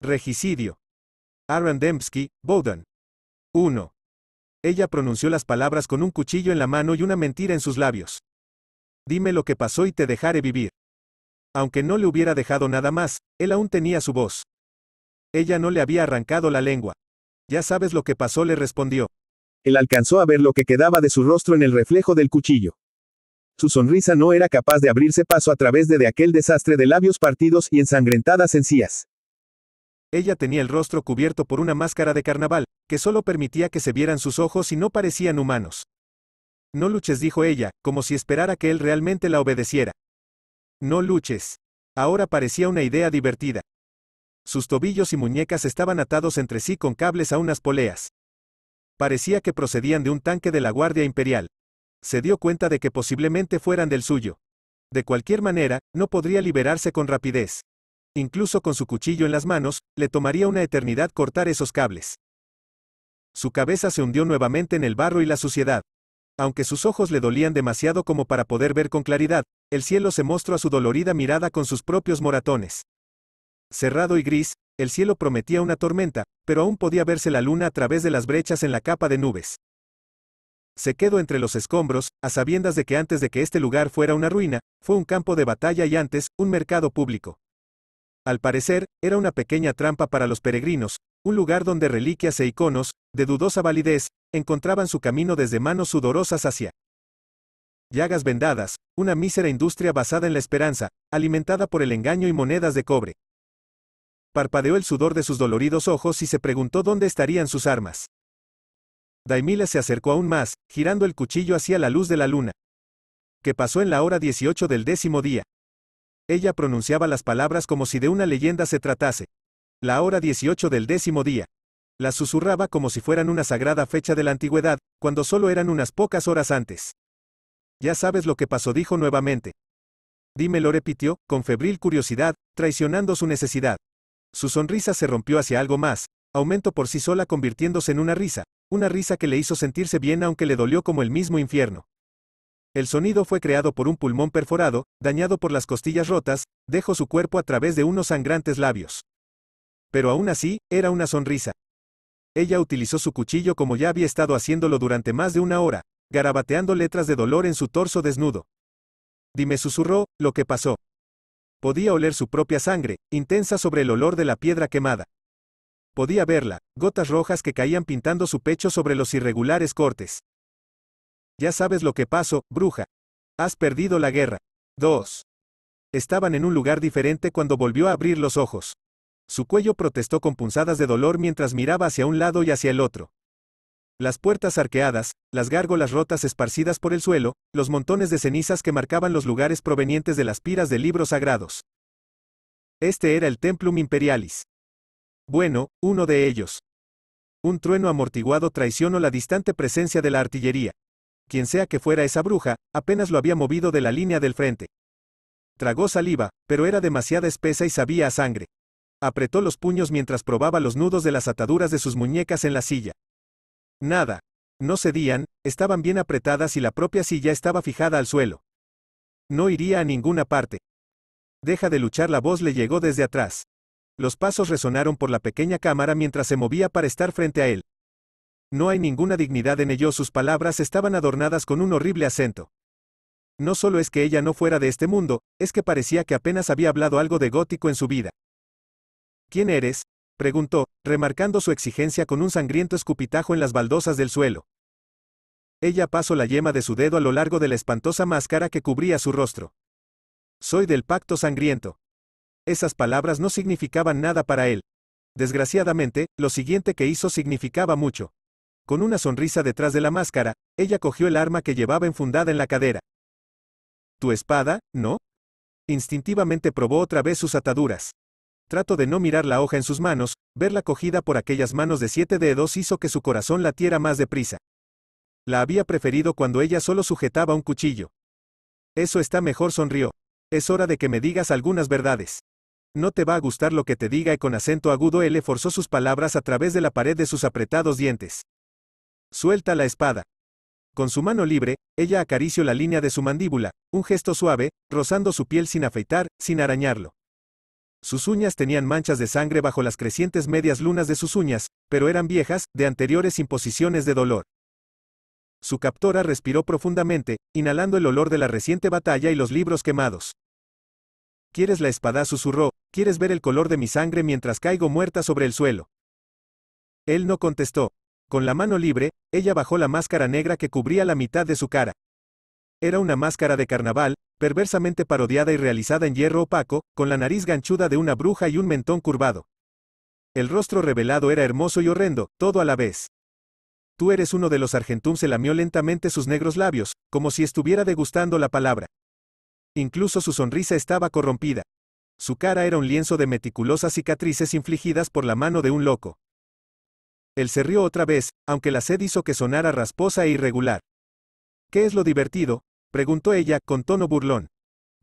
Regicidio. Aaron Dembski, Bowden. 1. Ella pronunció las palabras con un cuchillo en la mano y una mentira en sus labios. Dime lo que pasó y te dejaré vivir. Aunque no le hubiera dejado nada más, él aún tenía su voz. Ella no le había arrancado la lengua. Ya sabes lo que pasó, le respondió. Él alcanzó a ver lo que quedaba de su rostro en el reflejo del cuchillo. Su sonrisa no era capaz de abrirse paso a través de, de aquel desastre de labios partidos y ensangrentadas encías. Ella tenía el rostro cubierto por una máscara de carnaval, que solo permitía que se vieran sus ojos y no parecían humanos. No luches, dijo ella, como si esperara que él realmente la obedeciera. No luches. Ahora parecía una idea divertida. Sus tobillos y muñecas estaban atados entre sí con cables a unas poleas. Parecía que procedían de un tanque de la Guardia Imperial. Se dio cuenta de que posiblemente fueran del suyo. De cualquier manera, no podría liberarse con rapidez. Incluso con su cuchillo en las manos, le tomaría una eternidad cortar esos cables. Su cabeza se hundió nuevamente en el barro y la suciedad. Aunque sus ojos le dolían demasiado como para poder ver con claridad, el cielo se mostró a su dolorida mirada con sus propios moratones. Cerrado y gris, el cielo prometía una tormenta, pero aún podía verse la luna a través de las brechas en la capa de nubes. Se quedó entre los escombros, a sabiendas de que antes de que este lugar fuera una ruina, fue un campo de batalla y antes, un mercado público. Al parecer, era una pequeña trampa para los peregrinos, un lugar donde reliquias e iconos, de dudosa validez, encontraban su camino desde manos sudorosas hacia llagas vendadas, una mísera industria basada en la esperanza, alimentada por el engaño y monedas de cobre. Parpadeó el sudor de sus doloridos ojos y se preguntó dónde estarían sus armas. Daimila se acercó aún más, girando el cuchillo hacia la luz de la luna. Que pasó en la hora 18 del décimo día. Ella pronunciaba las palabras como si de una leyenda se tratase. La hora 18 del décimo día. Las susurraba como si fueran una sagrada fecha de la antigüedad, cuando solo eran unas pocas horas antes. Ya sabes lo que pasó, dijo nuevamente. Dime, lo repitió, con febril curiosidad, traicionando su necesidad. Su sonrisa se rompió hacia algo más, aumento por sí sola convirtiéndose en una risa, una risa que le hizo sentirse bien aunque le dolió como el mismo infierno. El sonido fue creado por un pulmón perforado, dañado por las costillas rotas, dejó su cuerpo a través de unos sangrantes labios. Pero aún así, era una sonrisa. Ella utilizó su cuchillo como ya había estado haciéndolo durante más de una hora, garabateando letras de dolor en su torso desnudo. Dime susurró, lo que pasó. Podía oler su propia sangre, intensa sobre el olor de la piedra quemada. Podía verla, gotas rojas que caían pintando su pecho sobre los irregulares cortes. Ya sabes lo que pasó, bruja. Has perdido la guerra. 2. Estaban en un lugar diferente cuando volvió a abrir los ojos. Su cuello protestó con punzadas de dolor mientras miraba hacia un lado y hacia el otro. Las puertas arqueadas, las gárgolas rotas esparcidas por el suelo, los montones de cenizas que marcaban los lugares provenientes de las piras de libros sagrados. Este era el Templum Imperialis. Bueno, uno de ellos. Un trueno amortiguado traicionó la distante presencia de la artillería quien sea que fuera esa bruja, apenas lo había movido de la línea del frente. Tragó saliva, pero era demasiada espesa y sabía a sangre. Apretó los puños mientras probaba los nudos de las ataduras de sus muñecas en la silla. Nada. No cedían, estaban bien apretadas y la propia silla estaba fijada al suelo. No iría a ninguna parte. Deja de luchar la voz le llegó desde atrás. Los pasos resonaron por la pequeña cámara mientras se movía para estar frente a él. No hay ninguna dignidad en ello, sus palabras estaban adornadas con un horrible acento. No solo es que ella no fuera de este mundo, es que parecía que apenas había hablado algo de gótico en su vida. ¿Quién eres? preguntó, remarcando su exigencia con un sangriento escupitajo en las baldosas del suelo. Ella pasó la yema de su dedo a lo largo de la espantosa máscara que cubría su rostro. Soy del pacto sangriento. Esas palabras no significaban nada para él. Desgraciadamente, lo siguiente que hizo significaba mucho. Con una sonrisa detrás de la máscara, ella cogió el arma que llevaba enfundada en la cadera. ¿Tu espada, no? Instintivamente probó otra vez sus ataduras. Trato de no mirar la hoja en sus manos, verla cogida por aquellas manos de siete dedos hizo que su corazón latiera más deprisa. La había preferido cuando ella solo sujetaba un cuchillo. Eso está mejor, sonrió. Es hora de que me digas algunas verdades. No te va a gustar lo que te diga y con acento agudo él forzó sus palabras a través de la pared de sus apretados dientes. Suelta la espada. Con su mano libre, ella acarició la línea de su mandíbula, un gesto suave, rozando su piel sin afeitar, sin arañarlo. Sus uñas tenían manchas de sangre bajo las crecientes medias lunas de sus uñas, pero eran viejas, de anteriores imposiciones de dolor. Su captora respiró profundamente, inhalando el olor de la reciente batalla y los libros quemados. ¿Quieres la espada? susurró, ¿quieres ver el color de mi sangre mientras caigo muerta sobre el suelo? Él no contestó, con la mano libre, ella bajó la máscara negra que cubría la mitad de su cara. Era una máscara de carnaval, perversamente parodiada y realizada en hierro opaco, con la nariz ganchuda de una bruja y un mentón curvado. El rostro revelado era hermoso y horrendo, todo a la vez. Tú eres uno de los Argentum se lamió lentamente sus negros labios, como si estuviera degustando la palabra. Incluso su sonrisa estaba corrompida. Su cara era un lienzo de meticulosas cicatrices infligidas por la mano de un loco. Él se rió otra vez, aunque la sed hizo que sonara rasposa e irregular. ¿Qué es lo divertido? preguntó ella, con tono burlón.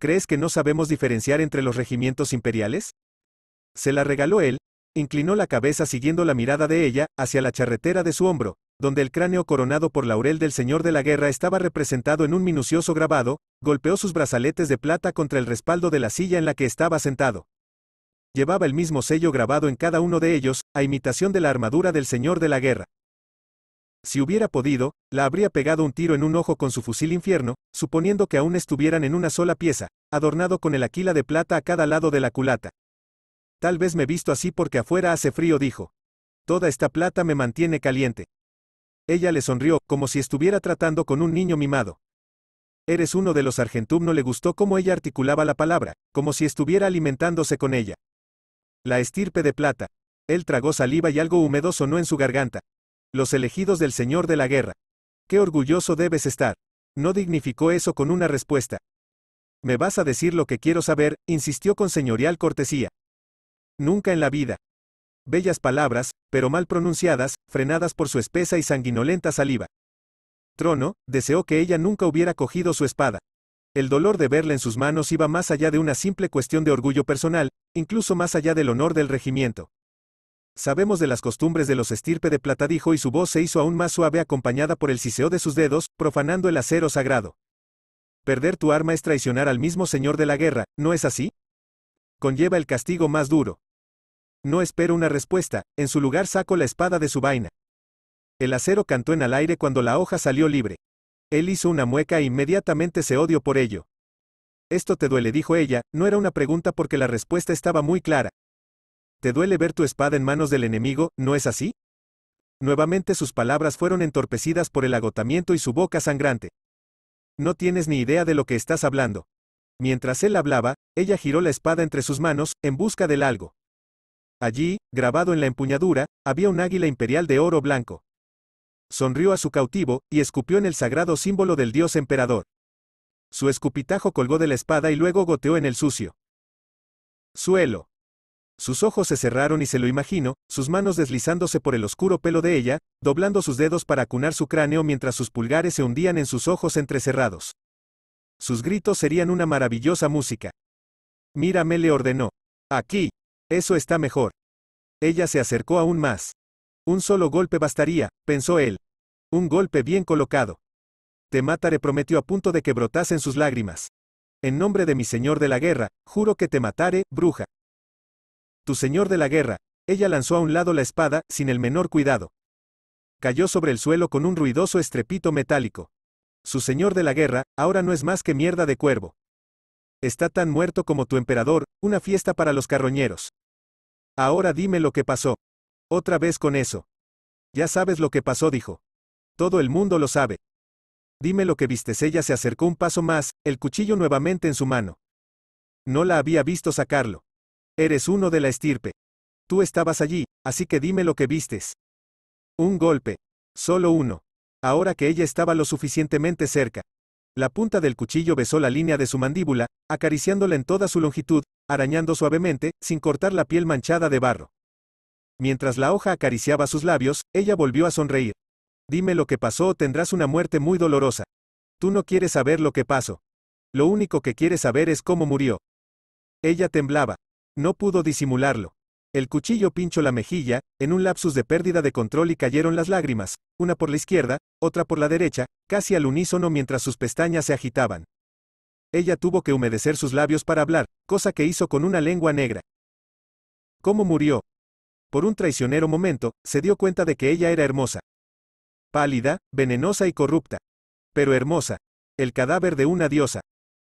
¿Crees que no sabemos diferenciar entre los regimientos imperiales? Se la regaló él, inclinó la cabeza siguiendo la mirada de ella, hacia la charretera de su hombro, donde el cráneo coronado por laurel del señor de la guerra estaba representado en un minucioso grabado, golpeó sus brazaletes de plata contra el respaldo de la silla en la que estaba sentado llevaba el mismo sello grabado en cada uno de ellos, a imitación de la armadura del Señor de la Guerra. Si hubiera podido, la habría pegado un tiro en un ojo con su fusil infierno, suponiendo que aún estuvieran en una sola pieza, adornado con el aquila de plata a cada lado de la culata. Tal vez me visto así porque afuera hace frío, dijo. Toda esta plata me mantiene caliente. Ella le sonrió, como si estuviera tratando con un niño mimado. Eres uno de los Argentum no le gustó cómo ella articulaba la palabra, como si estuviera alimentándose con ella. La estirpe de plata. Él tragó saliva y algo húmedo sonó en su garganta. Los elegidos del Señor de la Guerra. Qué orgulloso debes estar. No dignificó eso con una respuesta. Me vas a decir lo que quiero saber, insistió con señorial cortesía. Nunca en la vida. Bellas palabras, pero mal pronunciadas, frenadas por su espesa y sanguinolenta saliva. Trono, deseó que ella nunca hubiera cogido su espada. El dolor de verla en sus manos iba más allá de una simple cuestión de orgullo personal, incluso más allá del honor del regimiento. Sabemos de las costumbres de los estirpe de plata dijo y su voz se hizo aún más suave acompañada por el siseo de sus dedos, profanando el acero sagrado. Perder tu arma es traicionar al mismo señor de la guerra, ¿no es así? Conlleva el castigo más duro. No espero una respuesta, en su lugar saco la espada de su vaina. El acero cantó en el aire cuando la hoja salió libre, él hizo una mueca e inmediatamente se odió por ello. Esto te duele, dijo ella, no era una pregunta porque la respuesta estaba muy clara. ¿Te duele ver tu espada en manos del enemigo, no es así? Nuevamente sus palabras fueron entorpecidas por el agotamiento y su boca sangrante. No tienes ni idea de lo que estás hablando. Mientras él hablaba, ella giró la espada entre sus manos, en busca del algo. Allí, grabado en la empuñadura, había un águila imperial de oro blanco sonrió a su cautivo, y escupió en el sagrado símbolo del dios emperador. Su escupitajo colgó de la espada y luego goteó en el sucio. Suelo. Sus ojos se cerraron y se lo imagino, sus manos deslizándose por el oscuro pelo de ella, doblando sus dedos para acunar su cráneo mientras sus pulgares se hundían en sus ojos entrecerrados. Sus gritos serían una maravillosa música. Mírame le ordenó. Aquí. Eso está mejor. Ella se acercó aún más. Un solo golpe bastaría, pensó él. Un golpe bien colocado. Te mataré prometió a punto de que brotasen sus lágrimas. En nombre de mi señor de la guerra, juro que te mataré, bruja. Tu señor de la guerra. Ella lanzó a un lado la espada, sin el menor cuidado. Cayó sobre el suelo con un ruidoso estrepito metálico. Su señor de la guerra, ahora no es más que mierda de cuervo. Está tan muerto como tu emperador, una fiesta para los carroñeros. Ahora dime lo que pasó. Otra vez con eso. Ya sabes lo que pasó, dijo. Todo el mundo lo sabe. Dime lo que vistes. Ella se acercó un paso más, el cuchillo nuevamente en su mano. No la había visto sacarlo. Eres uno de la estirpe. Tú estabas allí, así que dime lo que vistes. Un golpe. Solo uno. Ahora que ella estaba lo suficientemente cerca. La punta del cuchillo besó la línea de su mandíbula, acariciándola en toda su longitud, arañando suavemente, sin cortar la piel manchada de barro. Mientras la hoja acariciaba sus labios, ella volvió a sonreír. Dime lo que pasó o tendrás una muerte muy dolorosa. Tú no quieres saber lo que pasó. Lo único que quieres saber es cómo murió. Ella temblaba. No pudo disimularlo. El cuchillo pinchó la mejilla, en un lapsus de pérdida de control y cayeron las lágrimas, una por la izquierda, otra por la derecha, casi al unísono mientras sus pestañas se agitaban. Ella tuvo que humedecer sus labios para hablar, cosa que hizo con una lengua negra. ¿Cómo murió? por un traicionero momento, se dio cuenta de que ella era hermosa. Pálida, venenosa y corrupta. Pero hermosa. El cadáver de una diosa.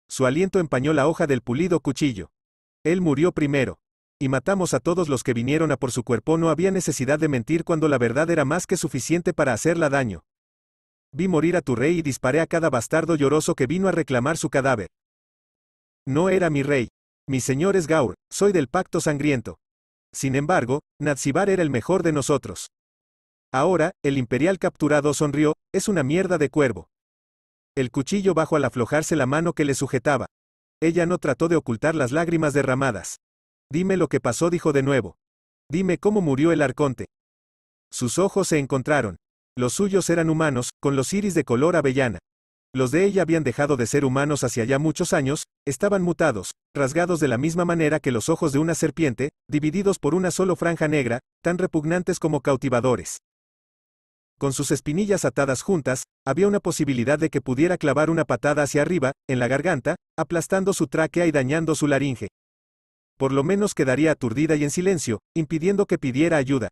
Su aliento empañó la hoja del pulido cuchillo. Él murió primero. Y matamos a todos los que vinieron a por su cuerpo. No había necesidad de mentir cuando la verdad era más que suficiente para hacerla daño. Vi morir a tu rey y disparé a cada bastardo lloroso que vino a reclamar su cadáver. No era mi rey. Mi señor es Gaur, soy del pacto sangriento. Sin embargo, Nazibar era el mejor de nosotros. Ahora, el imperial capturado sonrió, es una mierda de cuervo. El cuchillo bajó al aflojarse la mano que le sujetaba. Ella no trató de ocultar las lágrimas derramadas. Dime lo que pasó, dijo de nuevo. Dime cómo murió el arconte. Sus ojos se encontraron. Los suyos eran humanos, con los iris de color avellana. Los de ella habían dejado de ser humanos hacia ya muchos años, estaban mutados, rasgados de la misma manera que los ojos de una serpiente, divididos por una solo franja negra, tan repugnantes como cautivadores. Con sus espinillas atadas juntas, había una posibilidad de que pudiera clavar una patada hacia arriba, en la garganta, aplastando su tráquea y dañando su laringe. Por lo menos quedaría aturdida y en silencio, impidiendo que pidiera ayuda.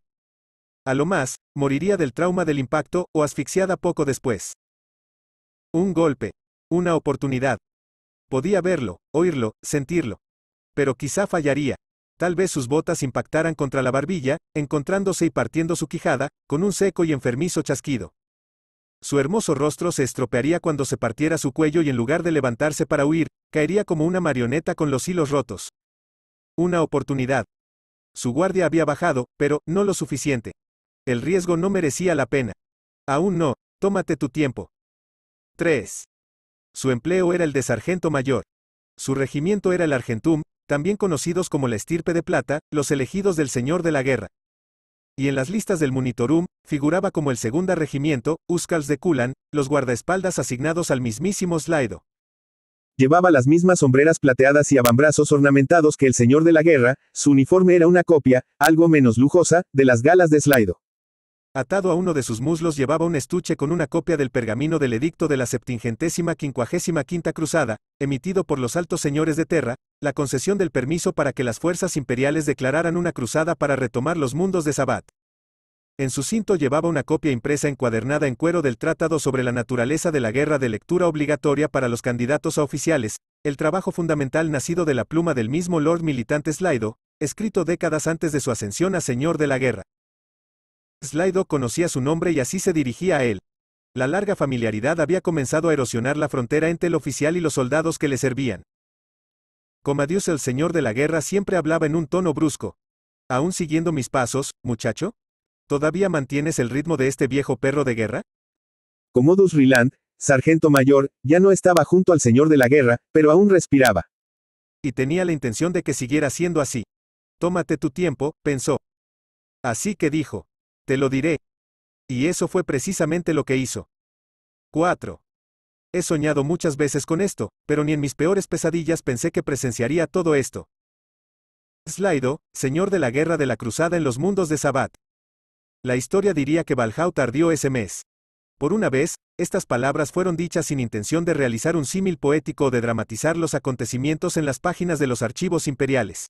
A lo más, moriría del trauma del impacto o asfixiada poco después. Un golpe. Una oportunidad. Podía verlo, oírlo, sentirlo. Pero quizá fallaría. Tal vez sus botas impactaran contra la barbilla, encontrándose y partiendo su quijada, con un seco y enfermizo chasquido. Su hermoso rostro se estropearía cuando se partiera su cuello y en lugar de levantarse para huir, caería como una marioneta con los hilos rotos. Una oportunidad. Su guardia había bajado, pero, no lo suficiente. El riesgo no merecía la pena. Aún no, tómate tu tiempo. 3. Su empleo era el de sargento mayor. Su regimiento era el Argentum, también conocidos como la estirpe de plata, los elegidos del señor de la guerra. Y en las listas del Monitorum, figuraba como el segundo regimiento, Uskals de Kulan, los guardaespaldas asignados al mismísimo Slaido. Llevaba las mismas sombreras plateadas y abambrazos ornamentados que el señor de la guerra, su uniforme era una copia, algo menos lujosa, de las galas de Slaido. Atado a uno de sus muslos llevaba un estuche con una copia del pergamino del edicto de la septingentésima quincuagésima quinta cruzada, emitido por los altos señores de Terra, la concesión del permiso para que las fuerzas imperiales declararan una cruzada para retomar los mundos de Sabbat. En su cinto llevaba una copia impresa encuadernada en cuero del Tratado sobre la naturaleza de la guerra de lectura obligatoria para los candidatos a oficiales, el trabajo fundamental nacido de la pluma del mismo Lord Militante Slido, escrito décadas antes de su ascensión a Señor de la Guerra. Slido conocía su nombre y así se dirigía a él. La larga familiaridad había comenzado a erosionar la frontera entre el oficial y los soldados que le servían. Comadius el señor de la guerra siempre hablaba en un tono brusco. ¿Aún siguiendo mis pasos, muchacho? ¿Todavía mantienes el ritmo de este viejo perro de guerra? Comodus Riland, sargento mayor, ya no estaba junto al señor de la guerra, pero aún respiraba. Y tenía la intención de que siguiera siendo así. Tómate tu tiempo, pensó. Así que dijo. Te lo diré. Y eso fue precisamente lo que hizo. 4. He soñado muchas veces con esto, pero ni en mis peores pesadillas pensé que presenciaría todo esto. Slido, señor de la guerra de la cruzada en los mundos de Sabbat. La historia diría que Valhau tardió ese mes. Por una vez, estas palabras fueron dichas sin intención de realizar un símil poético o de dramatizar los acontecimientos en las páginas de los archivos imperiales.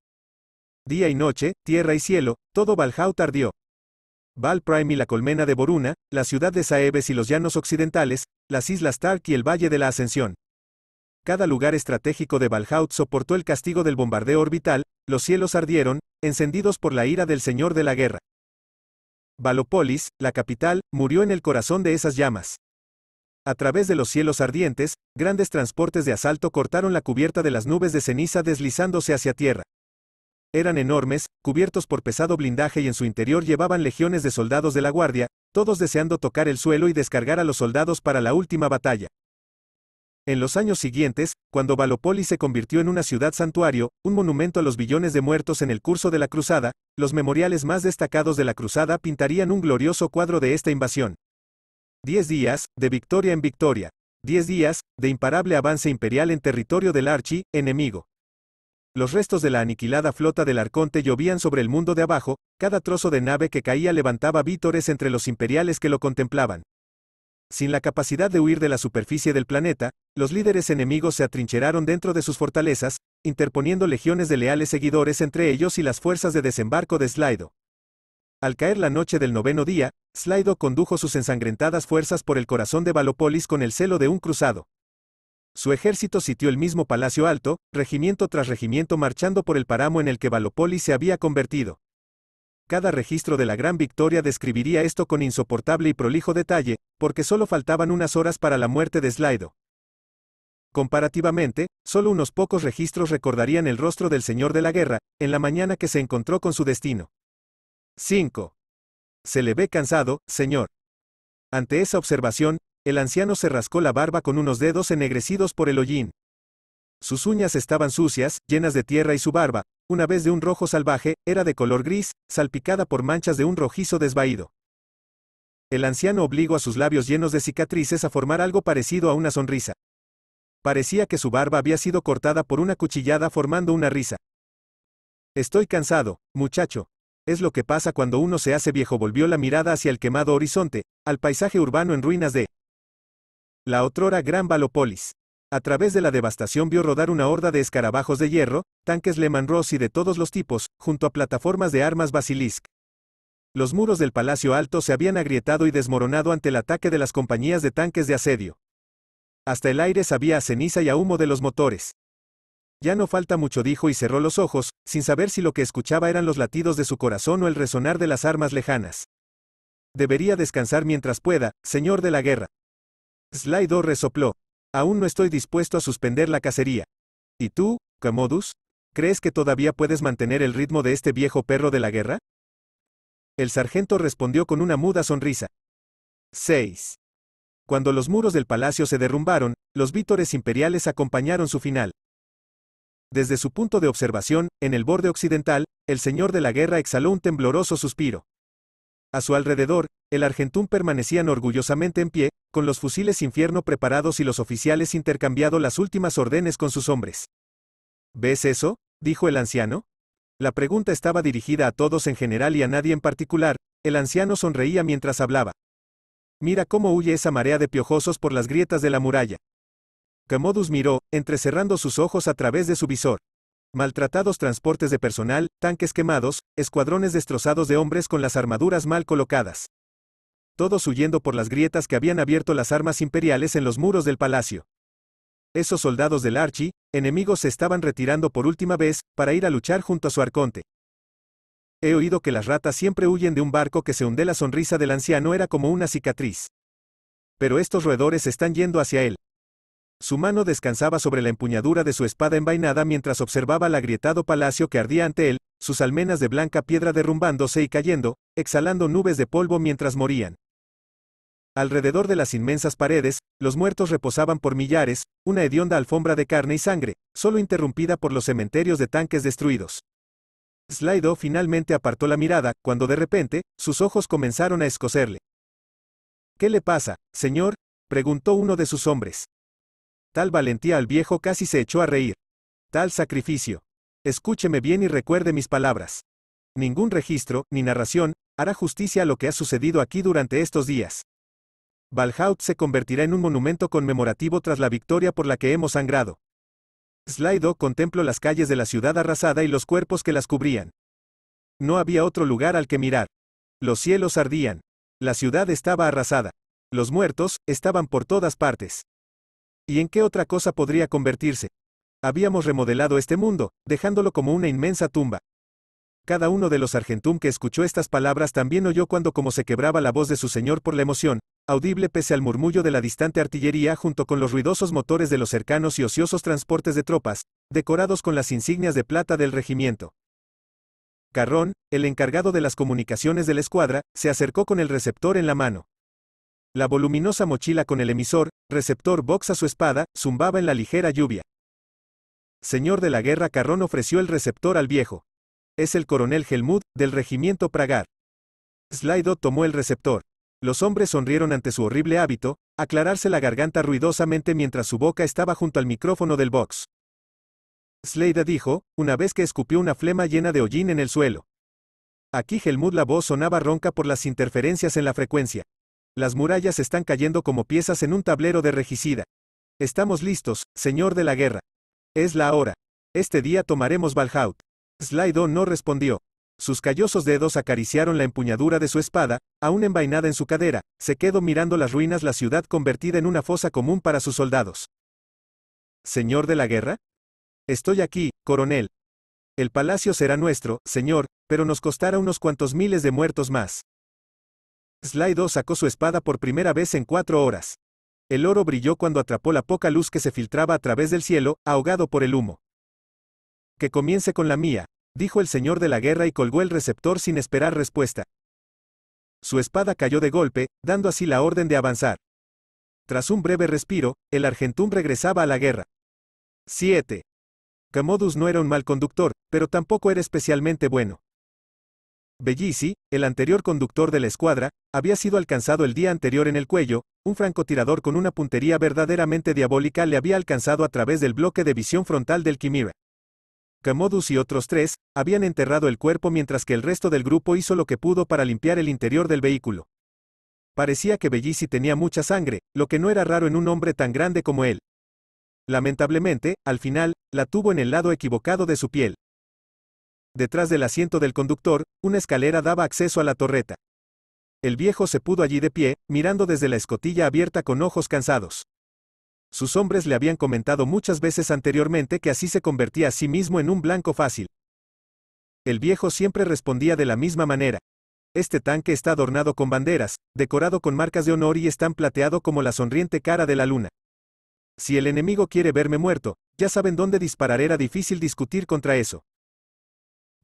Día y noche, tierra y cielo, todo Valhau tardió. Prime y la colmena de Boruna, la ciudad de Saebes y los llanos occidentales, las islas Tark y el Valle de la Ascensión. Cada lugar estratégico de Valhaut soportó el castigo del bombardeo orbital, los cielos ardieron, encendidos por la ira del señor de la guerra. Valopolis, la capital, murió en el corazón de esas llamas. A través de los cielos ardientes, grandes transportes de asalto cortaron la cubierta de las nubes de ceniza deslizándose hacia tierra. Eran enormes, cubiertos por pesado blindaje y en su interior llevaban legiones de soldados de la guardia, todos deseando tocar el suelo y descargar a los soldados para la última batalla. En los años siguientes, cuando Balopoli se convirtió en una ciudad santuario, un monumento a los billones de muertos en el curso de la cruzada, los memoriales más destacados de la cruzada pintarían un glorioso cuadro de esta invasión. Diez días, de victoria en victoria. Diez días, de imparable avance imperial en territorio del archi, enemigo los restos de la aniquilada flota del Arconte llovían sobre el mundo de abajo, cada trozo de nave que caía levantaba vítores entre los imperiales que lo contemplaban. Sin la capacidad de huir de la superficie del planeta, los líderes enemigos se atrincheraron dentro de sus fortalezas, interponiendo legiones de leales seguidores entre ellos y las fuerzas de desembarco de Slido. Al caer la noche del noveno día, Slido condujo sus ensangrentadas fuerzas por el corazón de Balopolis con el celo de un cruzado. Su ejército sitió el mismo Palacio Alto, regimiento tras regimiento marchando por el paramo en el que Balopoli se había convertido. Cada registro de la gran victoria describiría esto con insoportable y prolijo detalle, porque solo faltaban unas horas para la muerte de Slido. Comparativamente, solo unos pocos registros recordarían el rostro del señor de la guerra, en la mañana que se encontró con su destino. 5. Se le ve cansado, señor. Ante esa observación, el anciano se rascó la barba con unos dedos ennegrecidos por el hollín. Sus uñas estaban sucias, llenas de tierra y su barba, una vez de un rojo salvaje, era de color gris, salpicada por manchas de un rojizo desvaído. El anciano obligó a sus labios llenos de cicatrices a formar algo parecido a una sonrisa. Parecía que su barba había sido cortada por una cuchillada formando una risa. Estoy cansado, muchacho. Es lo que pasa cuando uno se hace viejo. Volvió la mirada hacia el quemado horizonte, al paisaje urbano en ruinas de la otrora Gran Balopolis. A través de la devastación vio rodar una horda de escarabajos de hierro, tanques Lehman y de todos los tipos, junto a plataformas de armas Basilisk. Los muros del Palacio Alto se habían agrietado y desmoronado ante el ataque de las compañías de tanques de asedio. Hasta el aire sabía a ceniza y a humo de los motores. Ya no falta mucho, dijo y cerró los ojos, sin saber si lo que escuchaba eran los latidos de su corazón o el resonar de las armas lejanas. Debería descansar mientras pueda, señor de la guerra, Slido resopló. Aún no estoy dispuesto a suspender la cacería. ¿Y tú, Camodus? ¿Crees que todavía puedes mantener el ritmo de este viejo perro de la guerra? El sargento respondió con una muda sonrisa. 6. Cuando los muros del palacio se derrumbaron, los vítores imperiales acompañaron su final. Desde su punto de observación, en el borde occidental, el señor de la guerra exhaló un tembloroso suspiro. A su alrededor, el Argentún permanecían orgullosamente en pie, con los fusiles infierno preparados y los oficiales intercambiado las últimas órdenes con sus hombres. ¿Ves eso? dijo el anciano. La pregunta estaba dirigida a todos en general y a nadie en particular, el anciano sonreía mientras hablaba. Mira cómo huye esa marea de piojosos por las grietas de la muralla. Camodus miró, entrecerrando sus ojos a través de su visor maltratados transportes de personal, tanques quemados, escuadrones destrozados de hombres con las armaduras mal colocadas. Todos huyendo por las grietas que habían abierto las armas imperiales en los muros del palacio. Esos soldados del Archie, enemigos se estaban retirando por última vez, para ir a luchar junto a su arconte. He oído que las ratas siempre huyen de un barco que se hunde la sonrisa del anciano era como una cicatriz. Pero estos roedores están yendo hacia él. Su mano descansaba sobre la empuñadura de su espada envainada mientras observaba el agrietado palacio que ardía ante él, sus almenas de blanca piedra derrumbándose y cayendo, exhalando nubes de polvo mientras morían. Alrededor de las inmensas paredes, los muertos reposaban por millares, una hedionda alfombra de carne y sangre, solo interrumpida por los cementerios de tanques destruidos. Slido finalmente apartó la mirada, cuando de repente, sus ojos comenzaron a escocerle. ¿Qué le pasa, señor? preguntó uno de sus hombres. Tal valentía al viejo casi se echó a reír. Tal sacrificio. Escúcheme bien y recuerde mis palabras. Ningún registro, ni narración, hará justicia a lo que ha sucedido aquí durante estos días. Valhaut se convertirá en un monumento conmemorativo tras la victoria por la que hemos sangrado. Slido contempló las calles de la ciudad arrasada y los cuerpos que las cubrían. No había otro lugar al que mirar. Los cielos ardían. La ciudad estaba arrasada. Los muertos estaban por todas partes. ¿Y en qué otra cosa podría convertirse? Habíamos remodelado este mundo, dejándolo como una inmensa tumba. Cada uno de los argentum que escuchó estas palabras también oyó cuando como se quebraba la voz de su señor por la emoción, audible pese al murmullo de la distante artillería junto con los ruidosos motores de los cercanos y ociosos transportes de tropas, decorados con las insignias de plata del regimiento. Carrón, el encargado de las comunicaciones de la escuadra, se acercó con el receptor en la mano. La voluminosa mochila con el emisor, receptor box a su espada, zumbaba en la ligera lluvia. Señor de la guerra Carrón ofreció el receptor al viejo. Es el coronel Helmut, del regimiento Pragar. Slido tomó el receptor. Los hombres sonrieron ante su horrible hábito, aclararse la garganta ruidosamente mientras su boca estaba junto al micrófono del box. Slida dijo, una vez que escupió una flema llena de hollín en el suelo. Aquí Helmut la voz sonaba ronca por las interferencias en la frecuencia. Las murallas están cayendo como piezas en un tablero de regicida. Estamos listos, señor de la guerra. Es la hora. Este día tomaremos Valhaut. Slido no respondió. Sus callosos dedos acariciaron la empuñadura de su espada, aún envainada en su cadera, se quedó mirando las ruinas la ciudad convertida en una fosa común para sus soldados. Señor de la guerra? Estoy aquí, coronel. El palacio será nuestro, señor, pero nos costará unos cuantos miles de muertos más. Slido sacó su espada por primera vez en cuatro horas. El oro brilló cuando atrapó la poca luz que se filtraba a través del cielo, ahogado por el humo. Que comience con la mía, dijo el señor de la guerra y colgó el receptor sin esperar respuesta. Su espada cayó de golpe, dando así la orden de avanzar. Tras un breve respiro, el Argentum regresaba a la guerra. 7. Camodus no era un mal conductor, pero tampoco era especialmente bueno. Bellisi, el anterior conductor de la escuadra, había sido alcanzado el día anterior en el cuello, un francotirador con una puntería verdaderamente diabólica le había alcanzado a través del bloque de visión frontal del Kimira. Camodus y otros tres, habían enterrado el cuerpo mientras que el resto del grupo hizo lo que pudo para limpiar el interior del vehículo. Parecía que Bellisi tenía mucha sangre, lo que no era raro en un hombre tan grande como él. Lamentablemente, al final, la tuvo en el lado equivocado de su piel. Detrás del asiento del conductor, una escalera daba acceso a la torreta. El viejo se pudo allí de pie, mirando desde la escotilla abierta con ojos cansados. Sus hombres le habían comentado muchas veces anteriormente que así se convertía a sí mismo en un blanco fácil. El viejo siempre respondía de la misma manera. Este tanque está adornado con banderas, decorado con marcas de honor y es tan plateado como la sonriente cara de la luna. Si el enemigo quiere verme muerto, ya saben dónde disparar era difícil discutir contra eso.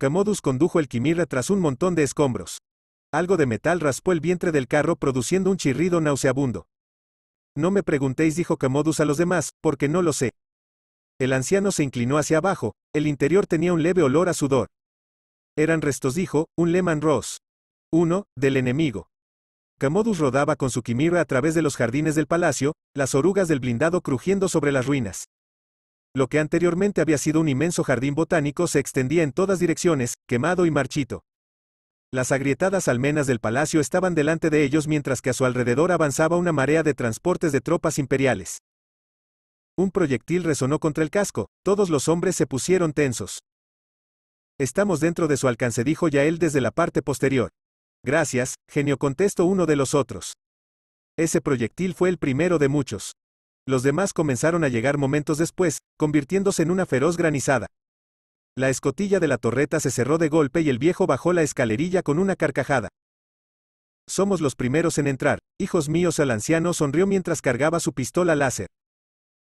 Camodus condujo el quimira tras un montón de escombros. Algo de metal raspó el vientre del carro produciendo un chirrido nauseabundo. No me preguntéis, dijo Camodus a los demás, porque no lo sé. El anciano se inclinó hacia abajo, el interior tenía un leve olor a sudor. Eran restos, dijo, un Lehman Ross. Uno, del enemigo. Camodus rodaba con su quimira a través de los jardines del palacio, las orugas del blindado crujiendo sobre las ruinas. Lo que anteriormente había sido un inmenso jardín botánico se extendía en todas direcciones, quemado y marchito. Las agrietadas almenas del palacio estaban delante de ellos mientras que a su alrededor avanzaba una marea de transportes de tropas imperiales. Un proyectil resonó contra el casco, todos los hombres se pusieron tensos. Estamos dentro de su alcance, dijo Yael desde la parte posterior. Gracias, genio, contestó uno de los otros. Ese proyectil fue el primero de muchos los demás comenzaron a llegar momentos después, convirtiéndose en una feroz granizada. La escotilla de la torreta se cerró de golpe y el viejo bajó la escalerilla con una carcajada. Somos los primeros en entrar, hijos míos, el anciano sonrió mientras cargaba su pistola láser.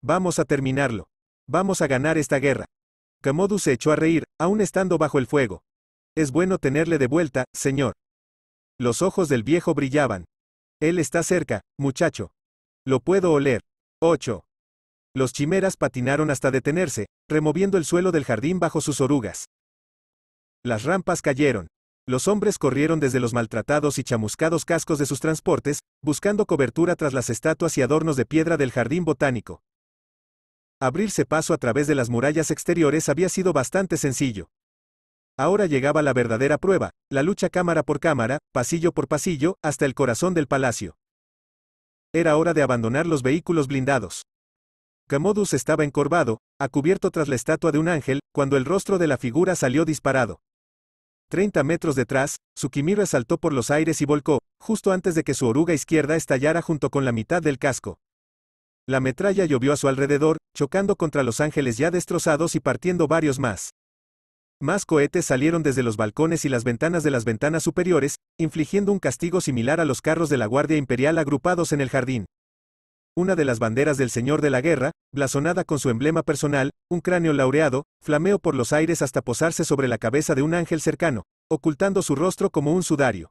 Vamos a terminarlo. Vamos a ganar esta guerra. Camodu se echó a reír, aún estando bajo el fuego. Es bueno tenerle de vuelta, señor. Los ojos del viejo brillaban. Él está cerca, muchacho. Lo puedo oler. 8. Los chimeras patinaron hasta detenerse, removiendo el suelo del jardín bajo sus orugas. Las rampas cayeron. Los hombres corrieron desde los maltratados y chamuscados cascos de sus transportes, buscando cobertura tras las estatuas y adornos de piedra del jardín botánico. Abrirse paso a través de las murallas exteriores había sido bastante sencillo. Ahora llegaba la verdadera prueba, la lucha cámara por cámara, pasillo por pasillo, hasta el corazón del palacio. Era hora de abandonar los vehículos blindados. Camodus estaba encorvado, a cubierto tras la estatua de un ángel, cuando el rostro de la figura salió disparado. Treinta metros detrás, Tsukimira saltó por los aires y volcó, justo antes de que su oruga izquierda estallara junto con la mitad del casco. La metralla llovió a su alrededor, chocando contra los ángeles ya destrozados y partiendo varios más. Más cohetes salieron desde los balcones y las ventanas de las ventanas superiores, infligiendo un castigo similar a los carros de la Guardia Imperial agrupados en el jardín. Una de las banderas del Señor de la Guerra, blasonada con su emblema personal, un cráneo laureado, flameó por los aires hasta posarse sobre la cabeza de un ángel cercano, ocultando su rostro como un sudario.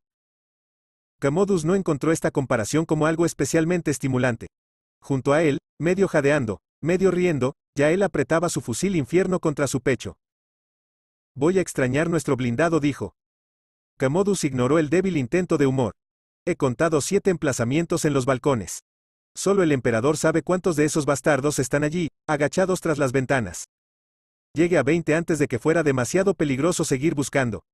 Camodus no encontró esta comparación como algo especialmente estimulante. Junto a él, medio jadeando, medio riendo, ya él apretaba su fusil infierno contra su pecho. Voy a extrañar nuestro blindado, dijo. Camodus ignoró el débil intento de humor. He contado siete emplazamientos en los balcones. Solo el emperador sabe cuántos de esos bastardos están allí, agachados tras las ventanas. Llegué a veinte antes de que fuera demasiado peligroso seguir buscando.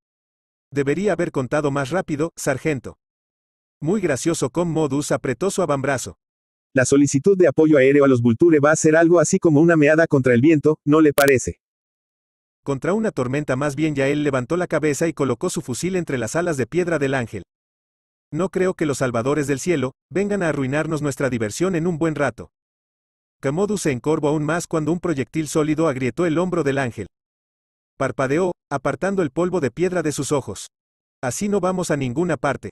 Debería haber contado más rápido, sargento. Muy gracioso con apretó su abambrazo. La solicitud de apoyo aéreo a los Vulture va a ser algo así como una meada contra el viento, ¿no le parece? Contra una tormenta más bien Yael levantó la cabeza y colocó su fusil entre las alas de piedra del ángel. No creo que los salvadores del cielo, vengan a arruinarnos nuestra diversión en un buen rato. Camodu se encorvó aún más cuando un proyectil sólido agrietó el hombro del ángel. Parpadeó, apartando el polvo de piedra de sus ojos. Así no vamos a ninguna parte.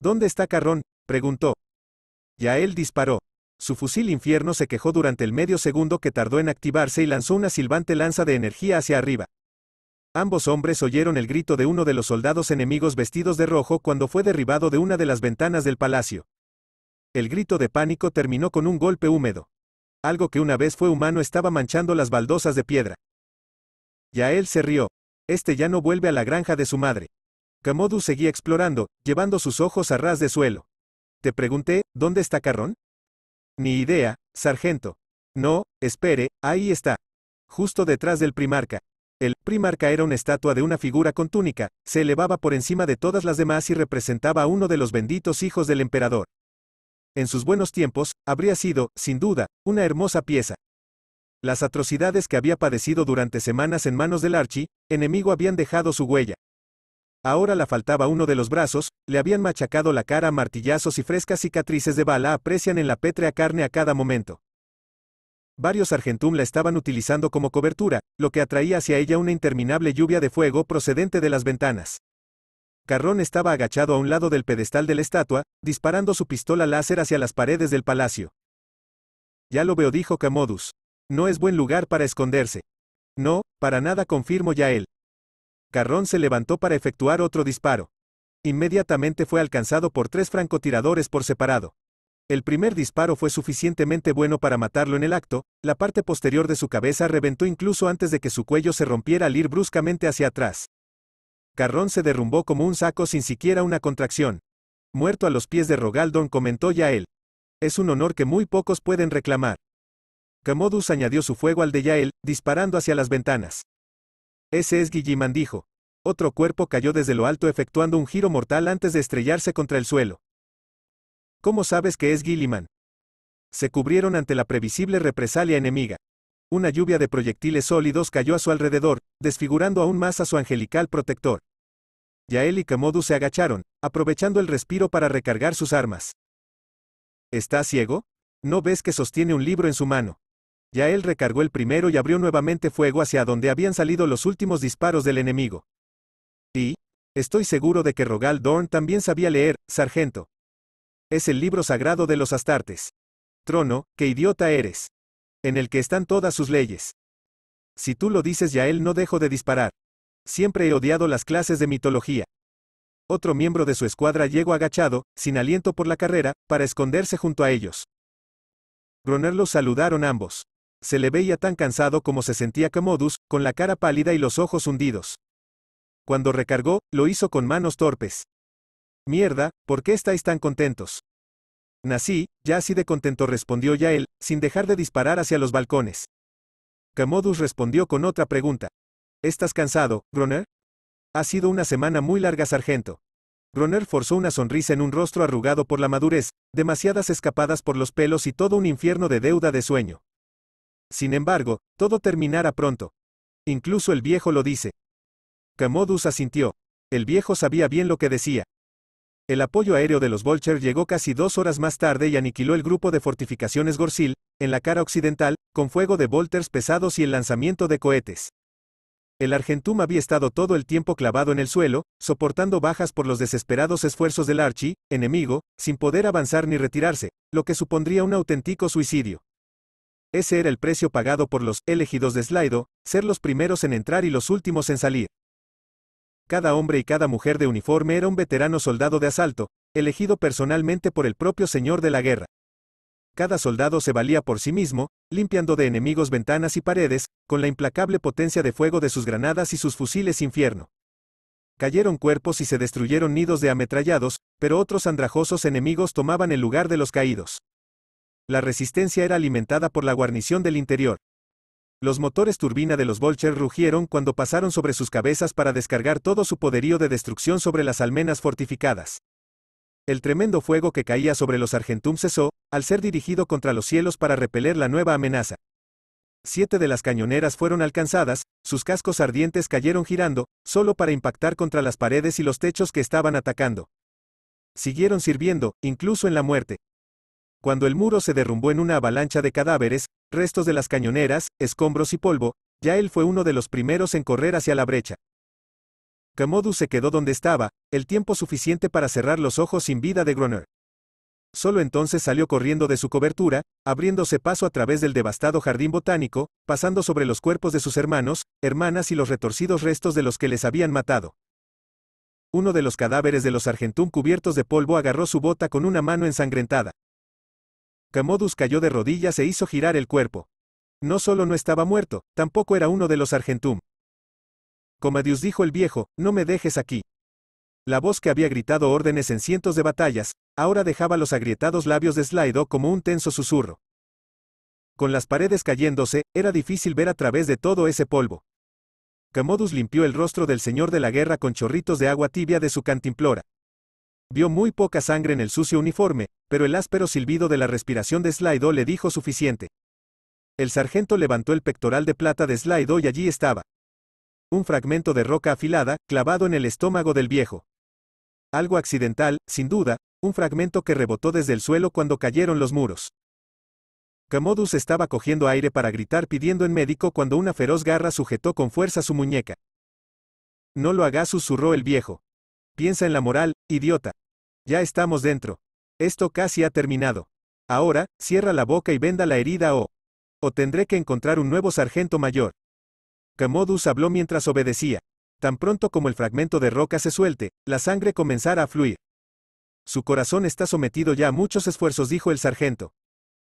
¿Dónde está Carrón? preguntó. Yael disparó. Su fusil infierno se quejó durante el medio segundo que tardó en activarse y lanzó una silbante lanza de energía hacia arriba. Ambos hombres oyeron el grito de uno de los soldados enemigos vestidos de rojo cuando fue derribado de una de las ventanas del palacio. El grito de pánico terminó con un golpe húmedo. Algo que una vez fue humano estaba manchando las baldosas de piedra. Yael se rió. Este ya no vuelve a la granja de su madre. Kamodu seguía explorando, llevando sus ojos a ras de suelo. Te pregunté, ¿dónde está Carrón? Ni idea, sargento. No, espere, ahí está. Justo detrás del primarca. El primarca era una estatua de una figura con túnica, se elevaba por encima de todas las demás y representaba a uno de los benditos hijos del emperador. En sus buenos tiempos, habría sido, sin duda, una hermosa pieza. Las atrocidades que había padecido durante semanas en manos del archi, enemigo habían dejado su huella. Ahora le faltaba uno de los brazos, le habían machacado la cara a martillazos y frescas cicatrices de bala aprecian en la pétrea carne a cada momento. Varios argentum la estaban utilizando como cobertura, lo que atraía hacia ella una interminable lluvia de fuego procedente de las ventanas. Carrón estaba agachado a un lado del pedestal de la estatua, disparando su pistola láser hacia las paredes del palacio. Ya lo veo, dijo Camodus. No es buen lugar para esconderse. No, para nada confirmo ya él. Carrón se levantó para efectuar otro disparo. Inmediatamente fue alcanzado por tres francotiradores por separado. El primer disparo fue suficientemente bueno para matarlo en el acto, la parte posterior de su cabeza reventó incluso antes de que su cuello se rompiera al ir bruscamente hacia atrás. Carrón se derrumbó como un saco sin siquiera una contracción. Muerto a los pies de Rogaldon comentó Yael. Es un honor que muy pocos pueden reclamar. Camodus añadió su fuego al de Yael, disparando hacia las ventanas. Ese es Guilliman dijo. Otro cuerpo cayó desde lo alto efectuando un giro mortal antes de estrellarse contra el suelo. ¿Cómo sabes que es Guilliman? Se cubrieron ante la previsible represalia enemiga. Una lluvia de proyectiles sólidos cayó a su alrededor, desfigurando aún más a su angelical protector. Yael y Kamodu se agacharon, aprovechando el respiro para recargar sus armas. ¿Estás ciego? ¿No ves que sostiene un libro en su mano? Yael recargó el primero y abrió nuevamente fuego hacia donde habían salido los últimos disparos del enemigo. Y, estoy seguro de que Rogal Dorn también sabía leer, sargento. Es el libro sagrado de los Astartes. Trono, qué idiota eres. En el que están todas sus leyes. Si tú lo dices Yael no dejo de disparar. Siempre he odiado las clases de mitología. Otro miembro de su escuadra llegó agachado, sin aliento por la carrera, para esconderse junto a ellos. Groner los saludaron ambos. Se le veía tan cansado como se sentía Camodus, con la cara pálida y los ojos hundidos. Cuando recargó, lo hizo con manos torpes. Mierda, ¿por qué estáis tan contentos? Nací, ya así de contento respondió ya él, sin dejar de disparar hacia los balcones. Camodus respondió con otra pregunta. ¿Estás cansado, Groner? Ha sido una semana muy larga, sargento. Groner forzó una sonrisa en un rostro arrugado por la madurez, demasiadas escapadas por los pelos y todo un infierno de deuda de sueño. Sin embargo, todo terminará pronto. Incluso el viejo lo dice. Camodus asintió. El viejo sabía bien lo que decía. El apoyo aéreo de los Vulture llegó casi dos horas más tarde y aniquiló el grupo de fortificaciones Gorsil, en la cara occidental, con fuego de bolters pesados y el lanzamiento de cohetes. El Argentum había estado todo el tiempo clavado en el suelo, soportando bajas por los desesperados esfuerzos del Archie, enemigo, sin poder avanzar ni retirarse, lo que supondría un auténtico suicidio. Ese era el precio pagado por los elegidos de Slido, ser los primeros en entrar y los últimos en salir. Cada hombre y cada mujer de uniforme era un veterano soldado de asalto, elegido personalmente por el propio señor de la guerra. Cada soldado se valía por sí mismo, limpiando de enemigos ventanas y paredes, con la implacable potencia de fuego de sus granadas y sus fusiles infierno. Cayeron cuerpos y se destruyeron nidos de ametrallados, pero otros andrajosos enemigos tomaban el lugar de los caídos. La resistencia era alimentada por la guarnición del interior. Los motores turbina de los Vulture rugieron cuando pasaron sobre sus cabezas para descargar todo su poderío de destrucción sobre las almenas fortificadas. El tremendo fuego que caía sobre los Argentum cesó, al ser dirigido contra los cielos para repeler la nueva amenaza. Siete de las cañoneras fueron alcanzadas, sus cascos ardientes cayeron girando, solo para impactar contra las paredes y los techos que estaban atacando. Siguieron sirviendo, incluso en la muerte, cuando el muro se derrumbó en una avalancha de cadáveres, restos de las cañoneras, escombros y polvo, ya él fue uno de los primeros en correr hacia la brecha. Camodus se quedó donde estaba, el tiempo suficiente para cerrar los ojos sin vida de Groner. Solo entonces salió corriendo de su cobertura, abriéndose paso a través del devastado jardín botánico, pasando sobre los cuerpos de sus hermanos, hermanas y los retorcidos restos de los que les habían matado. Uno de los cadáveres de los Argentum cubiertos de polvo agarró su bota con una mano ensangrentada. Camodus cayó de rodillas e hizo girar el cuerpo. No solo no estaba muerto, tampoco era uno de los Argentum. Comadius dijo el viejo, no me dejes aquí. La voz que había gritado órdenes en cientos de batallas, ahora dejaba los agrietados labios de Slido como un tenso susurro. Con las paredes cayéndose, era difícil ver a través de todo ese polvo. Camodus limpió el rostro del señor de la guerra con chorritos de agua tibia de su cantimplora. Vio muy poca sangre en el sucio uniforme, pero el áspero silbido de la respiración de Slido le dijo suficiente. El sargento levantó el pectoral de plata de Slido y allí estaba. Un fragmento de roca afilada, clavado en el estómago del viejo. Algo accidental, sin duda, un fragmento que rebotó desde el suelo cuando cayeron los muros. Camodus estaba cogiendo aire para gritar pidiendo en médico cuando una feroz garra sujetó con fuerza su muñeca. No lo hagas, susurró el viejo. Piensa en la moral, idiota. Ya estamos dentro. Esto casi ha terminado. Ahora, cierra la boca y venda la herida o... O tendré que encontrar un nuevo sargento mayor. Camodus habló mientras obedecía. Tan pronto como el fragmento de roca se suelte, la sangre comenzará a fluir. Su corazón está sometido ya a muchos esfuerzos, dijo el sargento.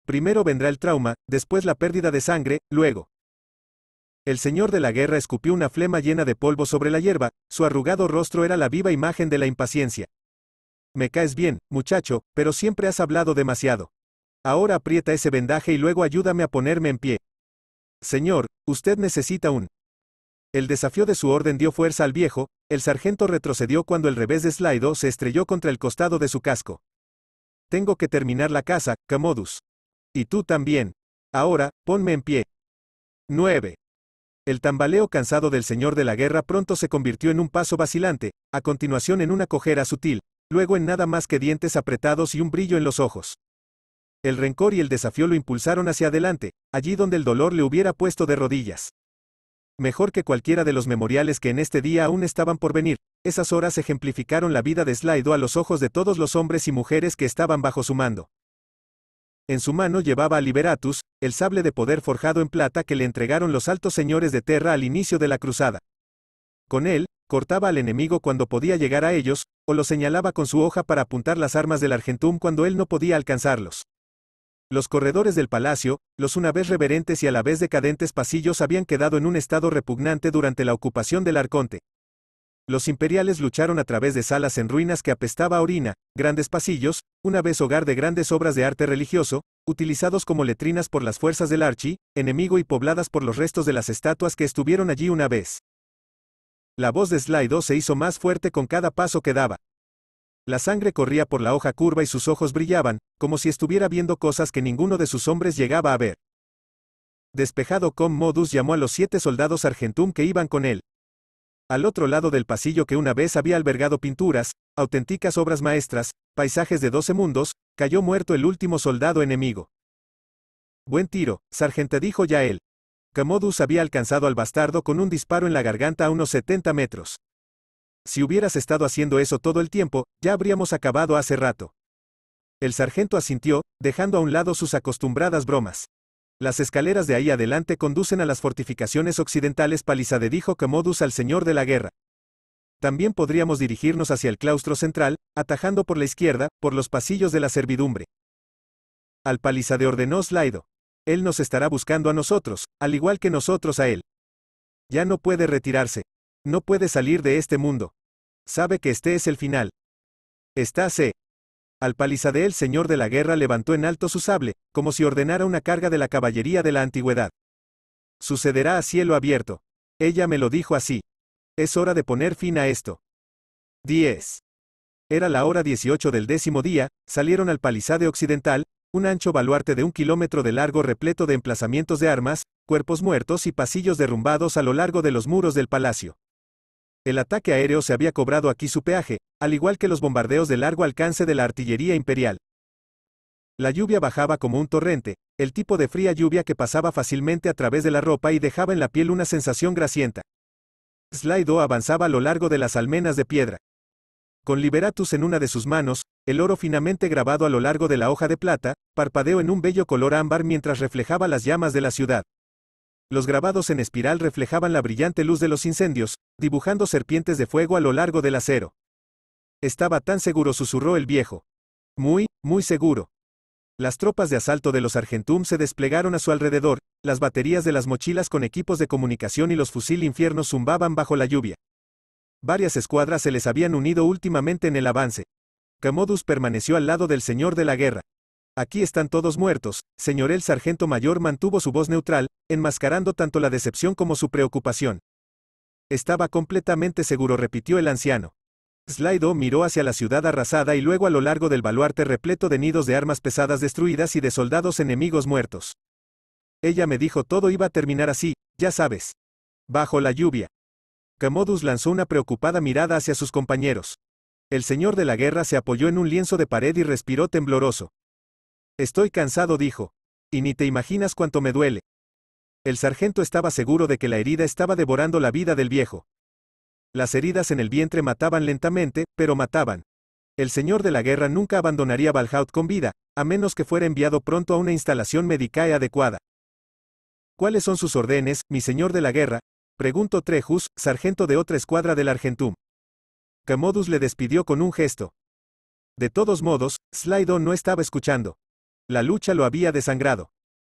Primero vendrá el trauma, después la pérdida de sangre, luego. El señor de la guerra escupió una flema llena de polvo sobre la hierba, su arrugado rostro era la viva imagen de la impaciencia. Me caes bien, muchacho, pero siempre has hablado demasiado. Ahora aprieta ese vendaje y luego ayúdame a ponerme en pie. Señor, usted necesita un... El desafío de su orden dio fuerza al viejo, el sargento retrocedió cuando el revés de Slido se estrelló contra el costado de su casco. Tengo que terminar la casa, Camodus. Y tú también. Ahora, ponme en pie. 9. El tambaleo cansado del señor de la guerra pronto se convirtió en un paso vacilante, a continuación en una cojera sutil, luego en nada más que dientes apretados y un brillo en los ojos. El rencor y el desafío lo impulsaron hacia adelante, allí donde el dolor le hubiera puesto de rodillas. Mejor que cualquiera de los memoriales que en este día aún estaban por venir, esas horas ejemplificaron la vida de Slido a los ojos de todos los hombres y mujeres que estaban bajo su mando. En su mano llevaba a Liberatus, el sable de poder forjado en plata que le entregaron los altos señores de Terra al inicio de la cruzada. Con él, cortaba al enemigo cuando podía llegar a ellos, o lo señalaba con su hoja para apuntar las armas del Argentum cuando él no podía alcanzarlos. Los corredores del palacio, los una vez reverentes y a la vez decadentes pasillos habían quedado en un estado repugnante durante la ocupación del arconte. Los imperiales lucharon a través de salas en ruinas que apestaba a orina, grandes pasillos, una vez hogar de grandes obras de arte religioso, utilizados como letrinas por las fuerzas del Archi, enemigo y pobladas por los restos de las estatuas que estuvieron allí una vez. La voz de Slido se hizo más fuerte con cada paso que daba. La sangre corría por la hoja curva y sus ojos brillaban, como si estuviera viendo cosas que ninguno de sus hombres llegaba a ver. Despejado con modus llamó a los siete soldados argentum que iban con él al otro lado del pasillo que una vez había albergado pinturas, auténticas obras maestras, paisajes de doce mundos, cayó muerto el último soldado enemigo. Buen tiro, sargento dijo ya él. Camodus había alcanzado al bastardo con un disparo en la garganta a unos 70 metros. Si hubieras estado haciendo eso todo el tiempo, ya habríamos acabado hace rato. El sargento asintió, dejando a un lado sus acostumbradas bromas. Las escaleras de ahí adelante conducen a las fortificaciones occidentales de dijo modus al señor de la guerra. También podríamos dirigirnos hacia el claustro central, atajando por la izquierda, por los pasillos de la servidumbre. Al de ordenó Slaido. Él nos estará buscando a nosotros, al igual que nosotros a él. Ya no puede retirarse. No puede salir de este mundo. Sabe que este es el final. Está C. Al palisade, el señor de la guerra levantó en alto su sable, como si ordenara una carga de la caballería de la antigüedad. Sucederá a cielo abierto. Ella me lo dijo así. Es hora de poner fin a esto. 10. Era la hora 18 del décimo día, salieron al palizade occidental, un ancho baluarte de un kilómetro de largo repleto de emplazamientos de armas, cuerpos muertos y pasillos derrumbados a lo largo de los muros del palacio. El ataque aéreo se había cobrado aquí su peaje, al igual que los bombardeos de largo alcance de la artillería imperial. La lluvia bajaba como un torrente, el tipo de fría lluvia que pasaba fácilmente a través de la ropa y dejaba en la piel una sensación grasienta. Slido avanzaba a lo largo de las almenas de piedra. Con Liberatus en una de sus manos, el oro finamente grabado a lo largo de la hoja de plata, parpadeó en un bello color ámbar mientras reflejaba las llamas de la ciudad. Los grabados en espiral reflejaban la brillante luz de los incendios, dibujando serpientes de fuego a lo largo del acero. Estaba tan seguro, susurró el viejo. Muy, muy seguro. Las tropas de asalto de los Argentum se desplegaron a su alrededor, las baterías de las mochilas con equipos de comunicación y los fusil infierno zumbaban bajo la lluvia. Varias escuadras se les habían unido últimamente en el avance. Camodus permaneció al lado del señor de la guerra, Aquí están todos muertos, señor el sargento mayor mantuvo su voz neutral, enmascarando tanto la decepción como su preocupación. Estaba completamente seguro, repitió el anciano. Slido miró hacia la ciudad arrasada y luego a lo largo del baluarte repleto de nidos de armas pesadas destruidas y de soldados enemigos muertos. Ella me dijo todo iba a terminar así, ya sabes. Bajo la lluvia. Camodus lanzó una preocupada mirada hacia sus compañeros. El señor de la guerra se apoyó en un lienzo de pared y respiró tembloroso. Estoy cansado, dijo. Y ni te imaginas cuánto me duele. El sargento estaba seguro de que la herida estaba devorando la vida del viejo. Las heridas en el vientre mataban lentamente, pero mataban. El señor de la guerra nunca abandonaría Valhaut con vida, a menos que fuera enviado pronto a una instalación médica adecuada. ¿Cuáles son sus órdenes, mi señor de la guerra? preguntó Trejus, sargento de otra escuadra del Argentum. Camodus le despidió con un gesto. De todos modos, Slido no estaba escuchando. La lucha lo había desangrado.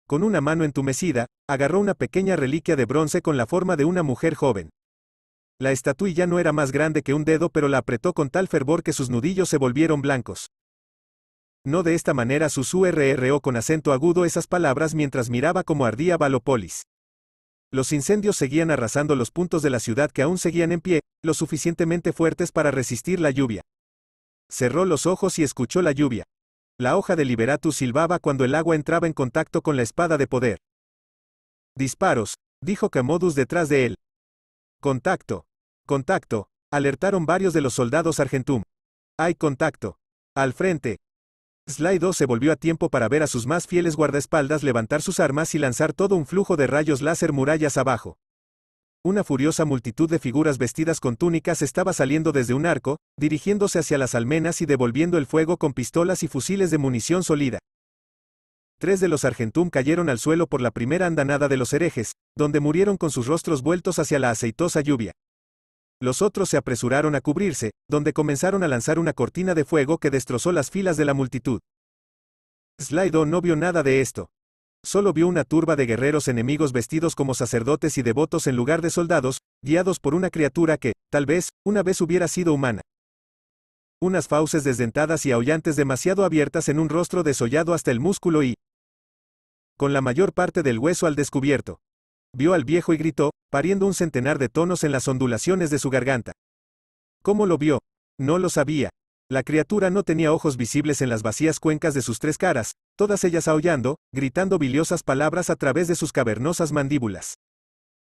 Con una mano entumecida, agarró una pequeña reliquia de bronce con la forma de una mujer joven. La estatuilla no era más grande que un dedo, pero la apretó con tal fervor que sus nudillos se volvieron blancos. No de esta manera Susu con acento agudo esas palabras mientras miraba cómo ardía Balopolis. Los incendios seguían arrasando los puntos de la ciudad que aún seguían en pie, lo suficientemente fuertes para resistir la lluvia. Cerró los ojos y escuchó la lluvia. La hoja de Liberatus silbaba cuando el agua entraba en contacto con la espada de poder. Disparos, dijo Camodus detrás de él. Contacto. Contacto, alertaron varios de los soldados argentum. Hay contacto. Al frente. Slido se volvió a tiempo para ver a sus más fieles guardaespaldas levantar sus armas y lanzar todo un flujo de rayos láser murallas abajo. Una furiosa multitud de figuras vestidas con túnicas estaba saliendo desde un arco, dirigiéndose hacia las almenas y devolviendo el fuego con pistolas y fusiles de munición sólida. Tres de los argentum cayeron al suelo por la primera andanada de los herejes, donde murieron con sus rostros vueltos hacia la aceitosa lluvia. Los otros se apresuraron a cubrirse, donde comenzaron a lanzar una cortina de fuego que destrozó las filas de la multitud. Slido no vio nada de esto, solo vio una turba de guerreros enemigos vestidos como sacerdotes y devotos en lugar de soldados, guiados por una criatura que, tal vez, una vez hubiera sido humana. Unas fauces desdentadas y aullantes demasiado abiertas en un rostro desollado hasta el músculo y, con la mayor parte del hueso al descubierto. Vio al viejo y gritó, pariendo un centenar de tonos en las ondulaciones de su garganta. ¿Cómo lo vio? No lo sabía, la criatura no tenía ojos visibles en las vacías cuencas de sus tres caras, todas ellas aullando, gritando biliosas palabras a través de sus cavernosas mandíbulas.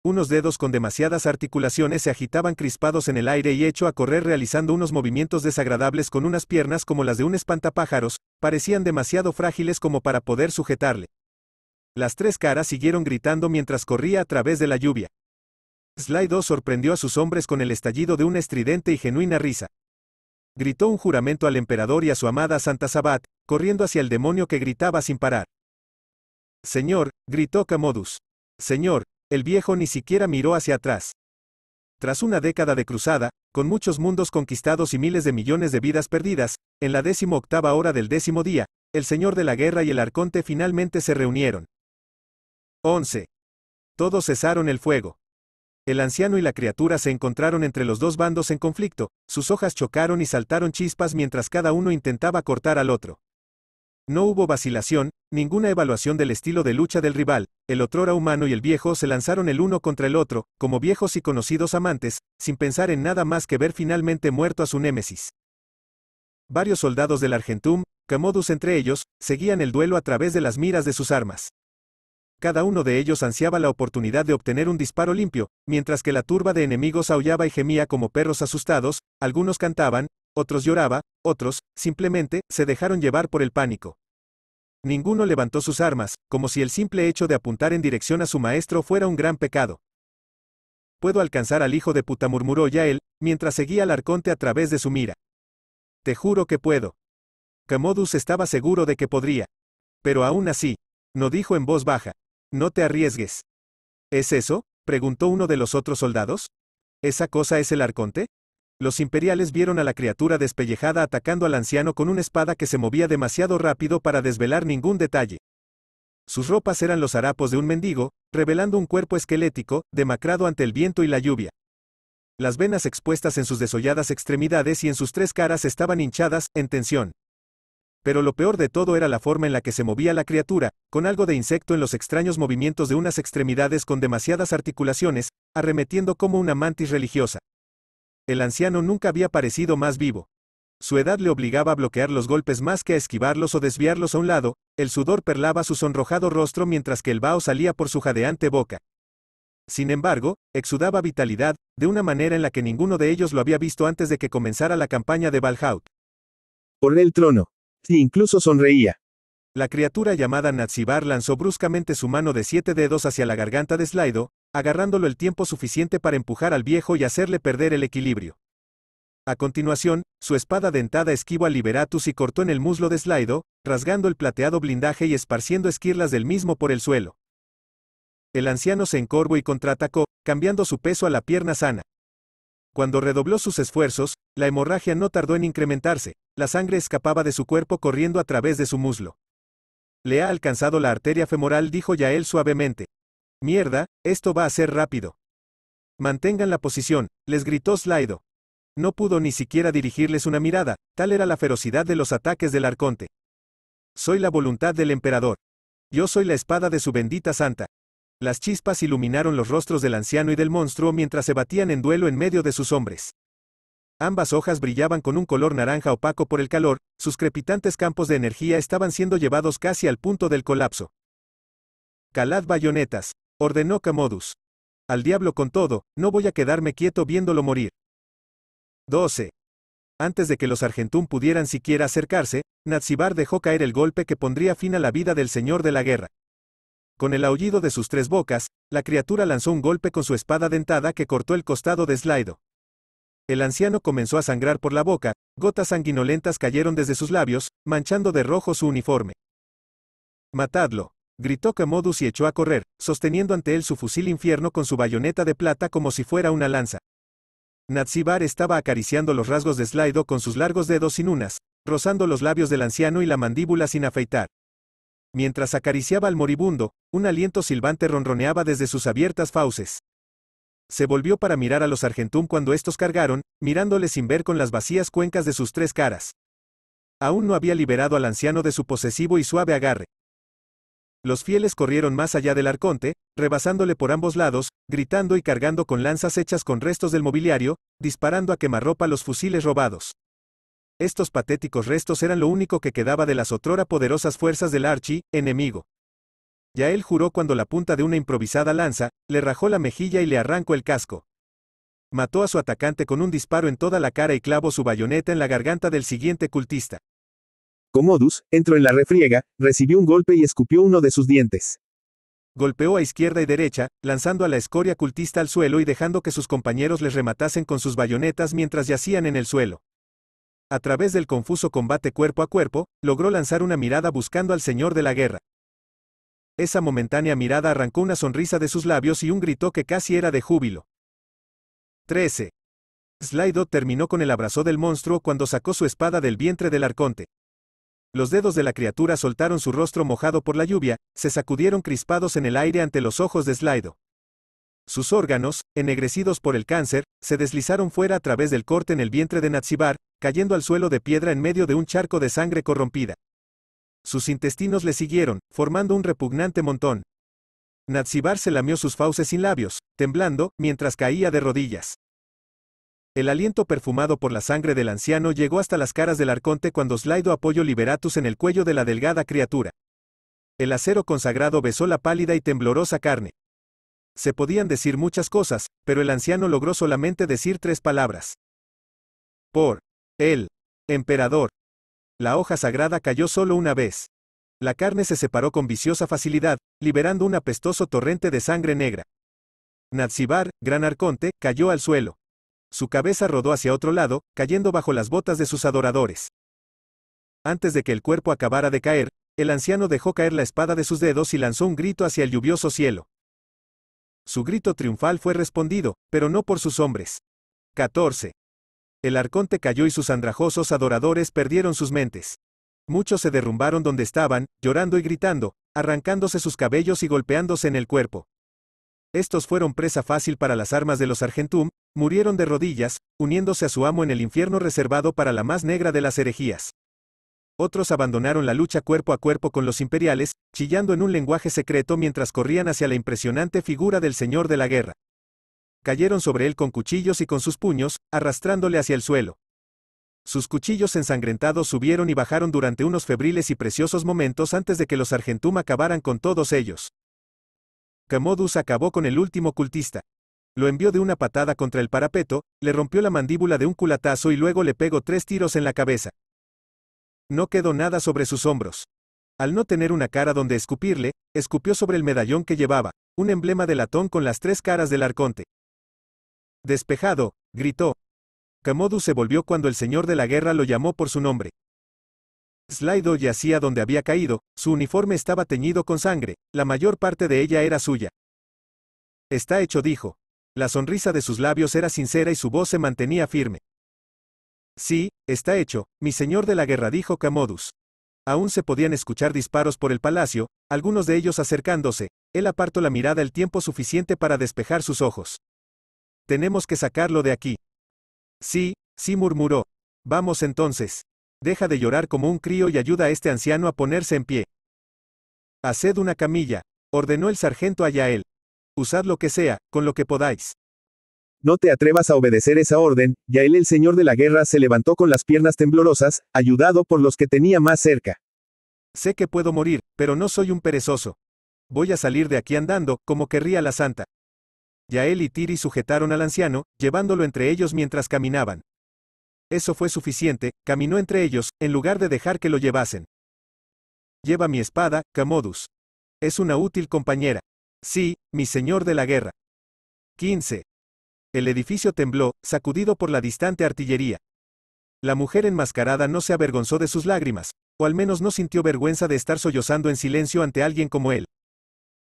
Unos dedos con demasiadas articulaciones se agitaban crispados en el aire y hecho a correr realizando unos movimientos desagradables con unas piernas como las de un espantapájaros, parecían demasiado frágiles como para poder sujetarle. Las tres caras siguieron gritando mientras corría a través de la lluvia. Slido sorprendió a sus hombres con el estallido de una estridente y genuina risa. Gritó un juramento al emperador y a su amada Santa Sabat, corriendo hacia el demonio que gritaba sin parar. Señor, gritó Camodus. Señor, el viejo ni siquiera miró hacia atrás. Tras una década de cruzada, con muchos mundos conquistados y miles de millones de vidas perdidas, en la décimo octava hora del décimo día, el señor de la guerra y el arconte finalmente se reunieron. 11. Todos cesaron el fuego. El anciano y la criatura se encontraron entre los dos bandos en conflicto, sus hojas chocaron y saltaron chispas mientras cada uno intentaba cortar al otro. No hubo vacilación, ninguna evaluación del estilo de lucha del rival, el otrora humano y el viejo se lanzaron el uno contra el otro, como viejos y conocidos amantes, sin pensar en nada más que ver finalmente muerto a su némesis. Varios soldados del Argentum, Camodus entre ellos, seguían el duelo a través de las miras de sus armas. Cada uno de ellos ansiaba la oportunidad de obtener un disparo limpio, mientras que la turba de enemigos aullaba y gemía como perros asustados, algunos cantaban, otros lloraba, otros, simplemente, se dejaron llevar por el pánico. Ninguno levantó sus armas, como si el simple hecho de apuntar en dirección a su maestro fuera un gran pecado. Puedo alcanzar al hijo de puta murmuró ya él, mientras seguía al arconte a través de su mira. Te juro que puedo. Camodus estaba seguro de que podría. Pero aún así, no dijo en voz baja. No te arriesgues. ¿Es eso? preguntó uno de los otros soldados. ¿Esa cosa es el arconte? Los imperiales vieron a la criatura despellejada atacando al anciano con una espada que se movía demasiado rápido para desvelar ningún detalle. Sus ropas eran los harapos de un mendigo, revelando un cuerpo esquelético, demacrado ante el viento y la lluvia. Las venas expuestas en sus desolladas extremidades y en sus tres caras estaban hinchadas, en tensión. Pero lo peor de todo era la forma en la que se movía la criatura, con algo de insecto en los extraños movimientos de unas extremidades con demasiadas articulaciones, arremetiendo como una mantis religiosa. El anciano nunca había parecido más vivo. Su edad le obligaba a bloquear los golpes más que a esquivarlos o desviarlos a un lado, el sudor perlaba su sonrojado rostro mientras que el vaho salía por su jadeante boca. Sin embargo, exudaba vitalidad, de una manera en la que ninguno de ellos lo había visto antes de que comenzara la campaña de Valhaut. Por el trono incluso sonreía. La criatura llamada Natsibar lanzó bruscamente su mano de siete dedos hacia la garganta de Slido, agarrándolo el tiempo suficiente para empujar al viejo y hacerle perder el equilibrio. A continuación, su espada dentada esquivó a Liberatus y cortó en el muslo de Slido, rasgando el plateado blindaje y esparciendo esquirlas del mismo por el suelo. El anciano se encorvó y contraatacó, cambiando su peso a la pierna sana. Cuando redobló sus esfuerzos, la hemorragia no tardó en incrementarse, la sangre escapaba de su cuerpo corriendo a través de su muslo. Le ha alcanzado la arteria femoral, dijo Yael suavemente. Mierda, esto va a ser rápido. Mantengan la posición, les gritó Slido. No pudo ni siquiera dirigirles una mirada, tal era la ferocidad de los ataques del arconte. Soy la voluntad del emperador. Yo soy la espada de su bendita santa, las chispas iluminaron los rostros del anciano y del monstruo mientras se batían en duelo en medio de sus hombres. Ambas hojas brillaban con un color naranja opaco por el calor, sus crepitantes campos de energía estaban siendo llevados casi al punto del colapso. Calad bayonetas, ordenó Camodus. Al diablo con todo, no voy a quedarme quieto viéndolo morir. 12. Antes de que los argentún pudieran siquiera acercarse, Natsibar dejó caer el golpe que pondría fin a la vida del señor de la guerra. Con el aullido de sus tres bocas, la criatura lanzó un golpe con su espada dentada que cortó el costado de Slido. El anciano comenzó a sangrar por la boca, gotas sanguinolentas cayeron desde sus labios, manchando de rojo su uniforme. Matadlo, gritó Camodus y echó a correr, sosteniendo ante él su fusil infierno con su bayoneta de plata como si fuera una lanza. Natsibar estaba acariciando los rasgos de Slido con sus largos dedos sin unas, rozando los labios del anciano y la mandíbula sin afeitar. Mientras acariciaba al moribundo, un aliento silbante ronroneaba desde sus abiertas fauces. Se volvió para mirar a los Argentum cuando estos cargaron, mirándole sin ver con las vacías cuencas de sus tres caras. Aún no había liberado al anciano de su posesivo y suave agarre. Los fieles corrieron más allá del arconte, rebasándole por ambos lados, gritando y cargando con lanzas hechas con restos del mobiliario, disparando a quemarropa los fusiles robados. Estos patéticos restos eran lo único que quedaba de las otrora poderosas fuerzas del archi, enemigo. Ya él juró cuando la punta de una improvisada lanza, le rajó la mejilla y le arrancó el casco. Mató a su atacante con un disparo en toda la cara y clavó su bayoneta en la garganta del siguiente cultista. Comodus, entró en la refriega, recibió un golpe y escupió uno de sus dientes. Golpeó a izquierda y derecha, lanzando a la escoria cultista al suelo y dejando que sus compañeros les rematasen con sus bayonetas mientras yacían en el suelo a través del confuso combate cuerpo a cuerpo, logró lanzar una mirada buscando al señor de la guerra. Esa momentánea mirada arrancó una sonrisa de sus labios y un grito que casi era de júbilo. 13. Slido terminó con el abrazo del monstruo cuando sacó su espada del vientre del arconte. Los dedos de la criatura soltaron su rostro mojado por la lluvia, se sacudieron crispados en el aire ante los ojos de Slido. Sus órganos, ennegrecidos por el cáncer, se deslizaron fuera a través del corte en el vientre de Natsibar, cayendo al suelo de piedra en medio de un charco de sangre corrompida. Sus intestinos le siguieron, formando un repugnante montón. Natsibar se lamió sus fauces sin labios, temblando, mientras caía de rodillas. El aliento perfumado por la sangre del anciano llegó hasta las caras del arconte cuando Slaido apoyó Liberatus en el cuello de la delgada criatura. El acero consagrado besó la pálida y temblorosa carne. Se podían decir muchas cosas, pero el anciano logró solamente decir tres palabras. Por. El emperador. La hoja sagrada cayó solo una vez. La carne se separó con viciosa facilidad, liberando un apestoso torrente de sangre negra. Natsibar, gran arconte, cayó al suelo. Su cabeza rodó hacia otro lado, cayendo bajo las botas de sus adoradores. Antes de que el cuerpo acabara de caer, el anciano dejó caer la espada de sus dedos y lanzó un grito hacia el lluvioso cielo. Su grito triunfal fue respondido, pero no por sus hombres. 14. El arconte cayó y sus andrajosos adoradores perdieron sus mentes. Muchos se derrumbaron donde estaban, llorando y gritando, arrancándose sus cabellos y golpeándose en el cuerpo. Estos fueron presa fácil para las armas de los Argentum, murieron de rodillas, uniéndose a su amo en el infierno reservado para la más negra de las herejías. Otros abandonaron la lucha cuerpo a cuerpo con los imperiales, chillando en un lenguaje secreto mientras corrían hacia la impresionante figura del Señor de la Guerra cayeron sobre él con cuchillos y con sus puños, arrastrándole hacia el suelo. Sus cuchillos ensangrentados subieron y bajaron durante unos febriles y preciosos momentos antes de que los Argentum acabaran con todos ellos. Camodus acabó con el último cultista. Lo envió de una patada contra el parapeto, le rompió la mandíbula de un culatazo y luego le pegó tres tiros en la cabeza. No quedó nada sobre sus hombros. Al no tener una cara donde escupirle, escupió sobre el medallón que llevaba, un emblema de latón con las tres caras del arconte. Despejado, gritó. Camodus se volvió cuando el señor de la guerra lo llamó por su nombre. Slido yacía donde había caído, su uniforme estaba teñido con sangre, la mayor parte de ella era suya. Está hecho, dijo. La sonrisa de sus labios era sincera y su voz se mantenía firme. Sí, está hecho, mi señor de la guerra dijo Camodus. Aún se podían escuchar disparos por el palacio, algunos de ellos acercándose, él apartó la mirada el tiempo suficiente para despejar sus ojos. Tenemos que sacarlo de aquí. Sí, sí murmuró. Vamos entonces. Deja de llorar como un crío y ayuda a este anciano a ponerse en pie. Haced una camilla, ordenó el sargento a Yael. Usad lo que sea, con lo que podáis. No te atrevas a obedecer esa orden, Yael el señor de la guerra se levantó con las piernas temblorosas, ayudado por los que tenía más cerca. Sé que puedo morir, pero no soy un perezoso. Voy a salir de aquí andando, como querría la santa. Yael y Tiri sujetaron al anciano, llevándolo entre ellos mientras caminaban. Eso fue suficiente, caminó entre ellos, en lugar de dejar que lo llevasen. Lleva mi espada, Camodus. Es una útil compañera. Sí, mi señor de la guerra. 15. El edificio tembló, sacudido por la distante artillería. La mujer enmascarada no se avergonzó de sus lágrimas, o al menos no sintió vergüenza de estar sollozando en silencio ante alguien como él.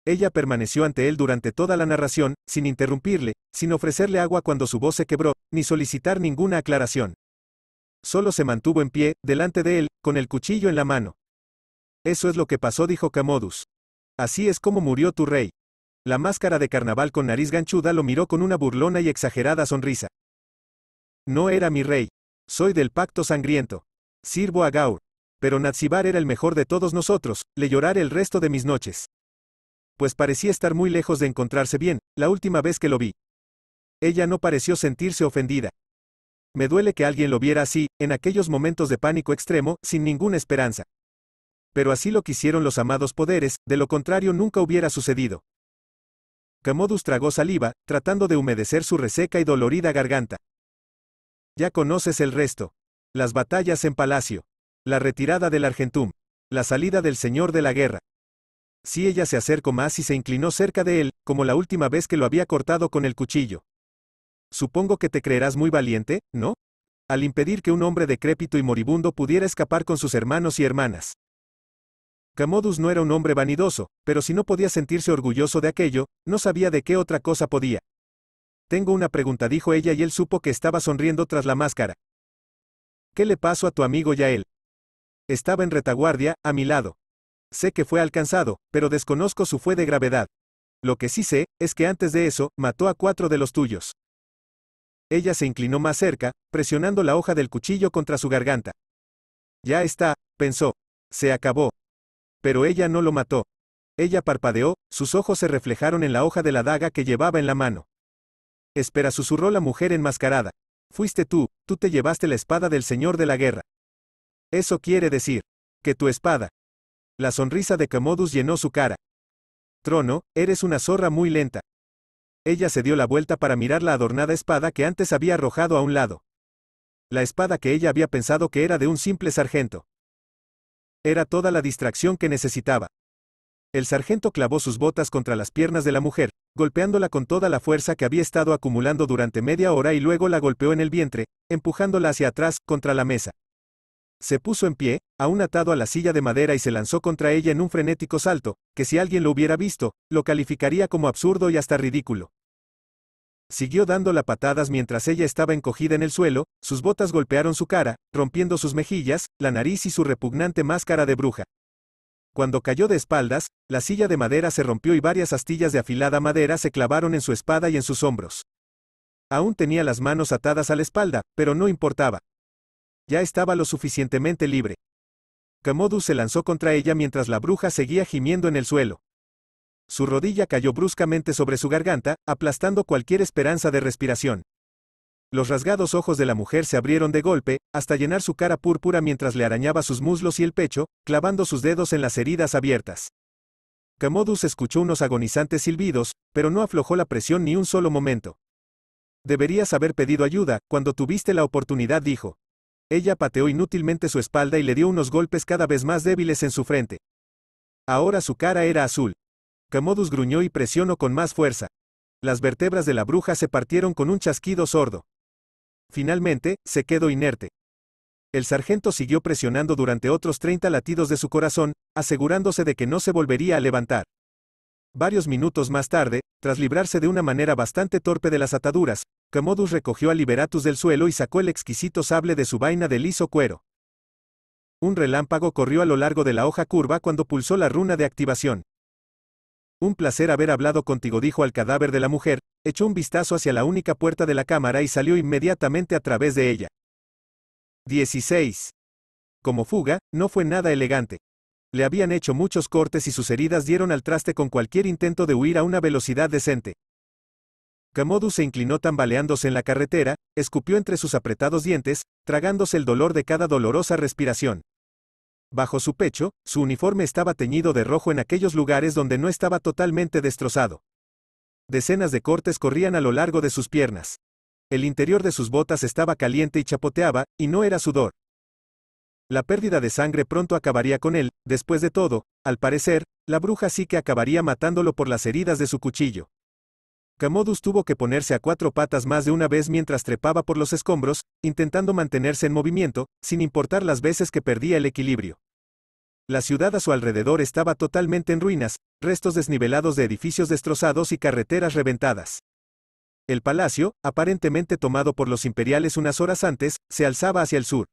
Ella permaneció ante él durante toda la narración, sin interrumpirle, sin ofrecerle agua cuando su voz se quebró, ni solicitar ninguna aclaración. Solo se mantuvo en pie, delante de él, con el cuchillo en la mano. Eso es lo que pasó, dijo Camodus. Así es como murió tu rey. La máscara de carnaval con nariz ganchuda lo miró con una burlona y exagerada sonrisa. No era mi rey. Soy del pacto sangriento. Sirvo a Gaur. Pero Natsibar era el mejor de todos nosotros, le lloraré el resto de mis noches pues parecía estar muy lejos de encontrarse bien, la última vez que lo vi. Ella no pareció sentirse ofendida. Me duele que alguien lo viera así, en aquellos momentos de pánico extremo, sin ninguna esperanza. Pero así lo quisieron los amados poderes, de lo contrario nunca hubiera sucedido. Camodus tragó saliva, tratando de humedecer su reseca y dolorida garganta. Ya conoces el resto. Las batallas en palacio. La retirada del Argentum. La salida del señor de la guerra. Si ella se acercó más y se inclinó cerca de él, como la última vez que lo había cortado con el cuchillo. Supongo que te creerás muy valiente, ¿no? Al impedir que un hombre decrépito y moribundo pudiera escapar con sus hermanos y hermanas. Camodus no era un hombre vanidoso, pero si no podía sentirse orgulloso de aquello, no sabía de qué otra cosa podía. Tengo una pregunta, dijo ella y él supo que estaba sonriendo tras la máscara. ¿Qué le pasó a tu amigo él? Estaba en retaguardia, a mi lado. Sé que fue alcanzado, pero desconozco su fue de gravedad. Lo que sí sé, es que antes de eso, mató a cuatro de los tuyos. Ella se inclinó más cerca, presionando la hoja del cuchillo contra su garganta. Ya está, pensó. Se acabó. Pero ella no lo mató. Ella parpadeó, sus ojos se reflejaron en la hoja de la daga que llevaba en la mano. Espera, susurró la mujer enmascarada. Fuiste tú, tú te llevaste la espada del Señor de la Guerra. Eso quiere decir, que tu espada, la sonrisa de Camodus llenó su cara. Trono, eres una zorra muy lenta. Ella se dio la vuelta para mirar la adornada espada que antes había arrojado a un lado. La espada que ella había pensado que era de un simple sargento. Era toda la distracción que necesitaba. El sargento clavó sus botas contra las piernas de la mujer, golpeándola con toda la fuerza que había estado acumulando durante media hora y luego la golpeó en el vientre, empujándola hacia atrás, contra la mesa. Se puso en pie, aún atado a la silla de madera y se lanzó contra ella en un frenético salto, que si alguien lo hubiera visto, lo calificaría como absurdo y hasta ridículo. Siguió dándola patadas mientras ella estaba encogida en el suelo, sus botas golpearon su cara, rompiendo sus mejillas, la nariz y su repugnante máscara de bruja. Cuando cayó de espaldas, la silla de madera se rompió y varias astillas de afilada madera se clavaron en su espada y en sus hombros. Aún tenía las manos atadas a la espalda, pero no importaba. Ya estaba lo suficientemente libre. Camodus se lanzó contra ella mientras la bruja seguía gimiendo en el suelo. Su rodilla cayó bruscamente sobre su garganta, aplastando cualquier esperanza de respiración. Los rasgados ojos de la mujer se abrieron de golpe, hasta llenar su cara púrpura mientras le arañaba sus muslos y el pecho, clavando sus dedos en las heridas abiertas. Camodus escuchó unos agonizantes silbidos, pero no aflojó la presión ni un solo momento. Deberías haber pedido ayuda, cuando tuviste la oportunidad, dijo. Ella pateó inútilmente su espalda y le dio unos golpes cada vez más débiles en su frente. Ahora su cara era azul. Camodus gruñó y presionó con más fuerza. Las vértebras de la bruja se partieron con un chasquido sordo. Finalmente, se quedó inerte. El sargento siguió presionando durante otros 30 latidos de su corazón, asegurándose de que no se volvería a levantar. Varios minutos más tarde, tras librarse de una manera bastante torpe de las ataduras, Camodus recogió a Liberatus del suelo y sacó el exquisito sable de su vaina de liso cuero. Un relámpago corrió a lo largo de la hoja curva cuando pulsó la runa de activación. Un placer haber hablado contigo, dijo al cadáver de la mujer, echó un vistazo hacia la única puerta de la cámara y salió inmediatamente a través de ella. 16. Como fuga, no fue nada elegante. Le habían hecho muchos cortes y sus heridas dieron al traste con cualquier intento de huir a una velocidad decente. Camodu se inclinó tambaleándose en la carretera, escupió entre sus apretados dientes, tragándose el dolor de cada dolorosa respiración. Bajo su pecho, su uniforme estaba teñido de rojo en aquellos lugares donde no estaba totalmente destrozado. Decenas de cortes corrían a lo largo de sus piernas. El interior de sus botas estaba caliente y chapoteaba, y no era sudor. La pérdida de sangre pronto acabaría con él, después de todo, al parecer, la bruja sí que acabaría matándolo por las heridas de su cuchillo. Camodus tuvo que ponerse a cuatro patas más de una vez mientras trepaba por los escombros, intentando mantenerse en movimiento, sin importar las veces que perdía el equilibrio. La ciudad a su alrededor estaba totalmente en ruinas, restos desnivelados de edificios destrozados y carreteras reventadas. El palacio, aparentemente tomado por los imperiales unas horas antes, se alzaba hacia el sur.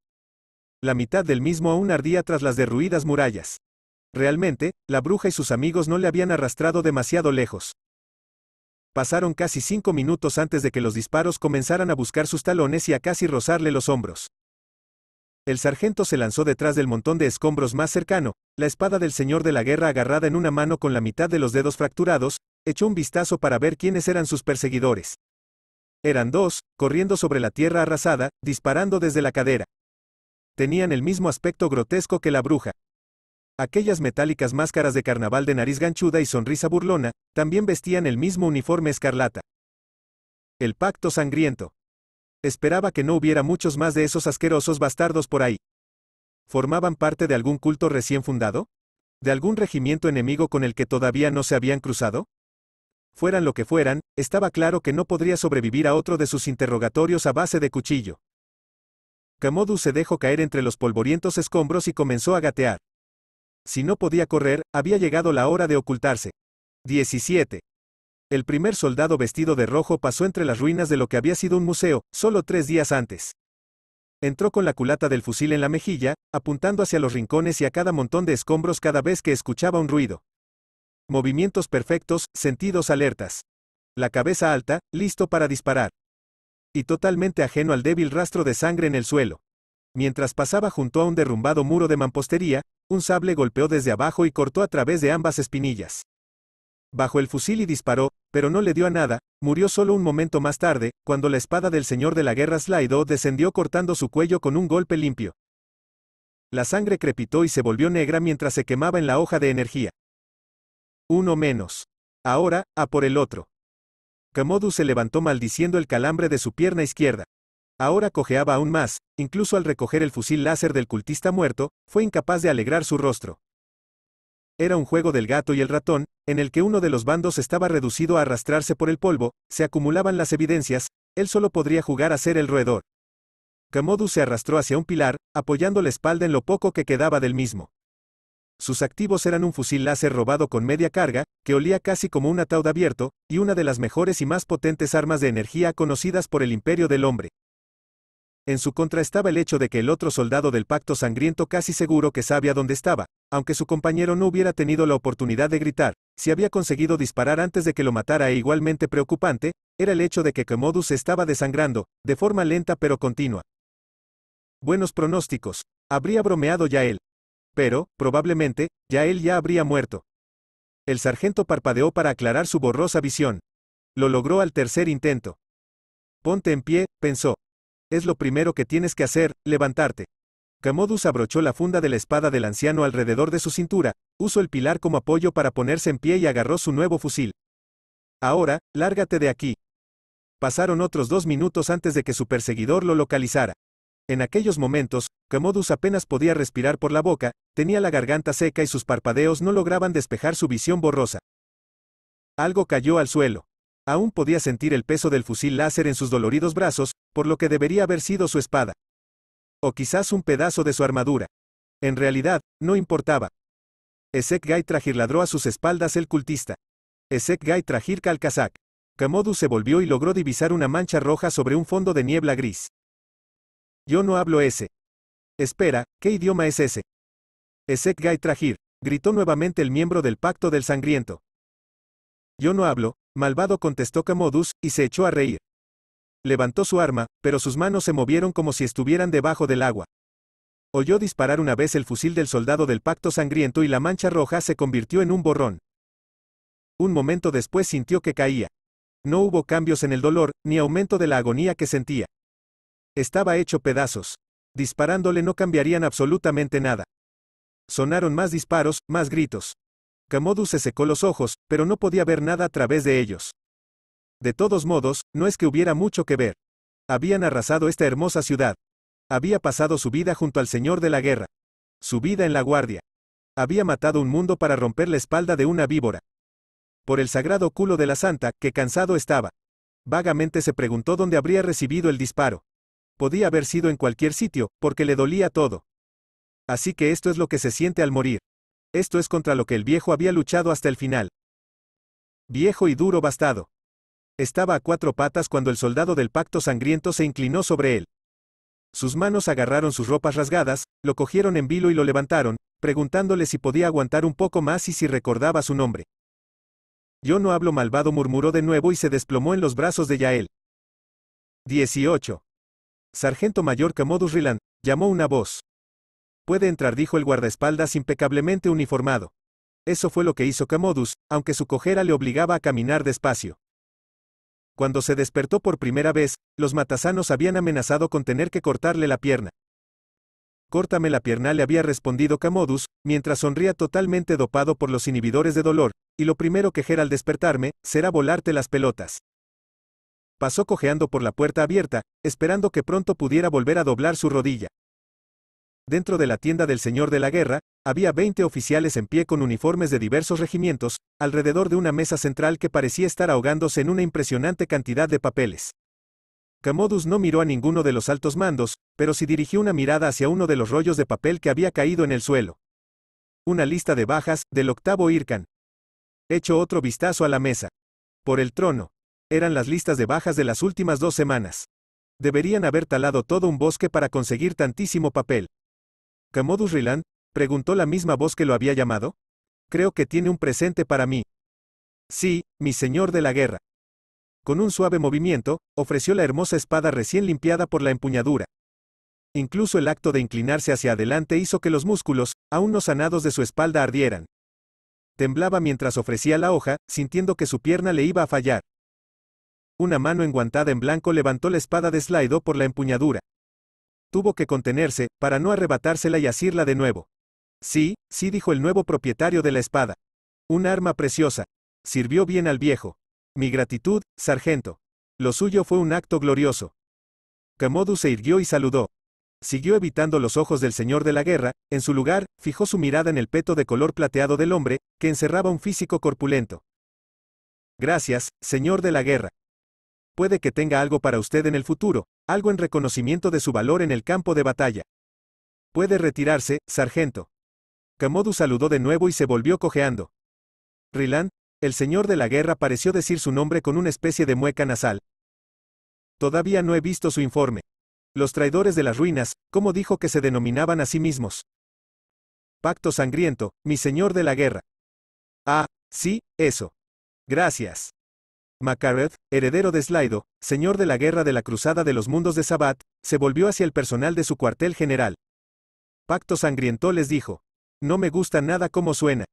La mitad del mismo aún ardía tras las derruidas murallas. Realmente, la bruja y sus amigos no le habían arrastrado demasiado lejos. Pasaron casi cinco minutos antes de que los disparos comenzaran a buscar sus talones y a casi rozarle los hombros. El sargento se lanzó detrás del montón de escombros más cercano, la espada del señor de la guerra agarrada en una mano con la mitad de los dedos fracturados, echó un vistazo para ver quiénes eran sus perseguidores. Eran dos, corriendo sobre la tierra arrasada, disparando desde la cadera. Tenían el mismo aspecto grotesco que la bruja, Aquellas metálicas máscaras de carnaval de nariz ganchuda y sonrisa burlona, también vestían el mismo uniforme escarlata. El pacto sangriento. Esperaba que no hubiera muchos más de esos asquerosos bastardos por ahí. ¿Formaban parte de algún culto recién fundado? ¿De algún regimiento enemigo con el que todavía no se habían cruzado? Fueran lo que fueran, estaba claro que no podría sobrevivir a otro de sus interrogatorios a base de cuchillo. Kamodu se dejó caer entre los polvorientos escombros y comenzó a gatear. Si no podía correr, había llegado la hora de ocultarse. 17. El primer soldado vestido de rojo pasó entre las ruinas de lo que había sido un museo, solo tres días antes. Entró con la culata del fusil en la mejilla, apuntando hacia los rincones y a cada montón de escombros cada vez que escuchaba un ruido. Movimientos perfectos, sentidos alertas. La cabeza alta, listo para disparar. Y totalmente ajeno al débil rastro de sangre en el suelo. Mientras pasaba junto a un derrumbado muro de mampostería, un sable golpeó desde abajo y cortó a través de ambas espinillas. Bajo el fusil y disparó, pero no le dio a nada, murió solo un momento más tarde, cuando la espada del señor de la guerra Slaido descendió cortando su cuello con un golpe limpio. La sangre crepitó y se volvió negra mientras se quemaba en la hoja de energía. Uno menos. Ahora, a por el otro. Kamodu se levantó maldiciendo el calambre de su pierna izquierda. Ahora cojeaba aún más, incluso al recoger el fusil láser del cultista muerto, fue incapaz de alegrar su rostro. Era un juego del gato y el ratón, en el que uno de los bandos estaba reducido a arrastrarse por el polvo, se acumulaban las evidencias, él solo podría jugar a ser el roedor. Kamodu se arrastró hacia un pilar, apoyando la espalda en lo poco que quedaba del mismo. Sus activos eran un fusil láser robado con media carga, que olía casi como un ataúd abierto, y una de las mejores y más potentes armas de energía conocidas por el imperio del hombre. En su contra estaba el hecho de que el otro soldado del pacto sangriento casi seguro que sabía dónde estaba, aunque su compañero no hubiera tenido la oportunidad de gritar, si había conseguido disparar antes de que lo matara e igualmente preocupante, era el hecho de que Commodus estaba desangrando, de forma lenta pero continua. Buenos pronósticos. Habría bromeado ya él. Pero, probablemente, ya él ya habría muerto. El sargento parpadeó para aclarar su borrosa visión. Lo logró al tercer intento. Ponte en pie, pensó, es lo primero que tienes que hacer, levantarte. Camodus abrochó la funda de la espada del anciano alrededor de su cintura, usó el pilar como apoyo para ponerse en pie y agarró su nuevo fusil. Ahora, lárgate de aquí. Pasaron otros dos minutos antes de que su perseguidor lo localizara. En aquellos momentos, Camodus apenas podía respirar por la boca, tenía la garganta seca y sus parpadeos no lograban despejar su visión borrosa. Algo cayó al suelo. Aún podía sentir el peso del fusil láser en sus doloridos brazos, por lo que debería haber sido su espada. O quizás un pedazo de su armadura. En realidad, no importaba. Esek Gai Trajir ladró a sus espaldas el cultista. Esek Gai Trajir Kalkazak. Kamodu se volvió y logró divisar una mancha roja sobre un fondo de niebla gris. Yo no hablo ese. Espera, ¿qué idioma es ese? Esek Gai Trajir, gritó nuevamente el miembro del Pacto del Sangriento. Yo no hablo, Malvado contestó Camodus, y se echó a reír. Levantó su arma, pero sus manos se movieron como si estuvieran debajo del agua. Oyó disparar una vez el fusil del soldado del pacto sangriento y la mancha roja se convirtió en un borrón. Un momento después sintió que caía. No hubo cambios en el dolor, ni aumento de la agonía que sentía. Estaba hecho pedazos. Disparándole no cambiarían absolutamente nada. Sonaron más disparos, más gritos. Camodu se secó los ojos, pero no podía ver nada a través de ellos. De todos modos, no es que hubiera mucho que ver. Habían arrasado esta hermosa ciudad. Había pasado su vida junto al señor de la guerra. Su vida en la guardia. Había matado un mundo para romper la espalda de una víbora. Por el sagrado culo de la santa, que cansado estaba. Vagamente se preguntó dónde habría recibido el disparo. Podía haber sido en cualquier sitio, porque le dolía todo. Así que esto es lo que se siente al morir. Esto es contra lo que el viejo había luchado hasta el final. Viejo y duro bastado. Estaba a cuatro patas cuando el soldado del pacto sangriento se inclinó sobre él. Sus manos agarraron sus ropas rasgadas, lo cogieron en vilo y lo levantaron, preguntándole si podía aguantar un poco más y si recordaba su nombre. Yo no hablo malvado murmuró de nuevo y se desplomó en los brazos de Yael. 18. Sargento Mayor Camodus Riland, llamó una voz. Puede entrar, dijo el guardaespaldas impecablemente uniformado. Eso fue lo que hizo Camodus, aunque su cojera le obligaba a caminar despacio. Cuando se despertó por primera vez, los matasanos habían amenazado con tener que cortarle la pierna. Córtame la pierna le había respondido Camodus, mientras sonría totalmente dopado por los inhibidores de dolor, y lo primero que al despertarme, será volarte las pelotas. Pasó cojeando por la puerta abierta, esperando que pronto pudiera volver a doblar su rodilla dentro de la tienda del señor de la guerra, había 20 oficiales en pie con uniformes de diversos regimientos, alrededor de una mesa central que parecía estar ahogándose en una impresionante cantidad de papeles. Camodus no miró a ninguno de los altos mandos, pero sí dirigió una mirada hacia uno de los rollos de papel que había caído en el suelo. Una lista de bajas, del octavo Irkan. Hecho otro vistazo a la mesa. Por el trono. Eran las listas de bajas de las últimas dos semanas. Deberían haber talado todo un bosque para conseguir tantísimo papel. ¿Camodus Riland, preguntó la misma voz que lo había llamado. Creo que tiene un presente para mí. Sí, mi señor de la guerra. Con un suave movimiento, ofreció la hermosa espada recién limpiada por la empuñadura. Incluso el acto de inclinarse hacia adelante hizo que los músculos, aún no sanados de su espalda, ardieran. Temblaba mientras ofrecía la hoja, sintiendo que su pierna le iba a fallar. Una mano enguantada en blanco levantó la espada de Slido por la empuñadura. Tuvo que contenerse, para no arrebatársela y asirla de nuevo. Sí, sí dijo el nuevo propietario de la espada. Un arma preciosa. Sirvió bien al viejo. Mi gratitud, sargento. Lo suyo fue un acto glorioso. Camodu se irguió y saludó. Siguió evitando los ojos del señor de la guerra, en su lugar, fijó su mirada en el peto de color plateado del hombre, que encerraba un físico corpulento. Gracias, señor de la guerra. Puede que tenga algo para usted en el futuro, algo en reconocimiento de su valor en el campo de batalla. Puede retirarse, sargento. Kamodu saludó de nuevo y se volvió cojeando. Riland, el señor de la guerra pareció decir su nombre con una especie de mueca nasal. Todavía no he visto su informe. Los traidores de las ruinas, como dijo que se denominaban a sí mismos? Pacto sangriento, mi señor de la guerra. Ah, sí, eso. Gracias. Macareth, heredero de Slido, señor de la guerra de la Cruzada de los Mundos de Sabbat, se volvió hacia el personal de su cuartel general. Pacto Sangriento les dijo. No me gusta nada como suena.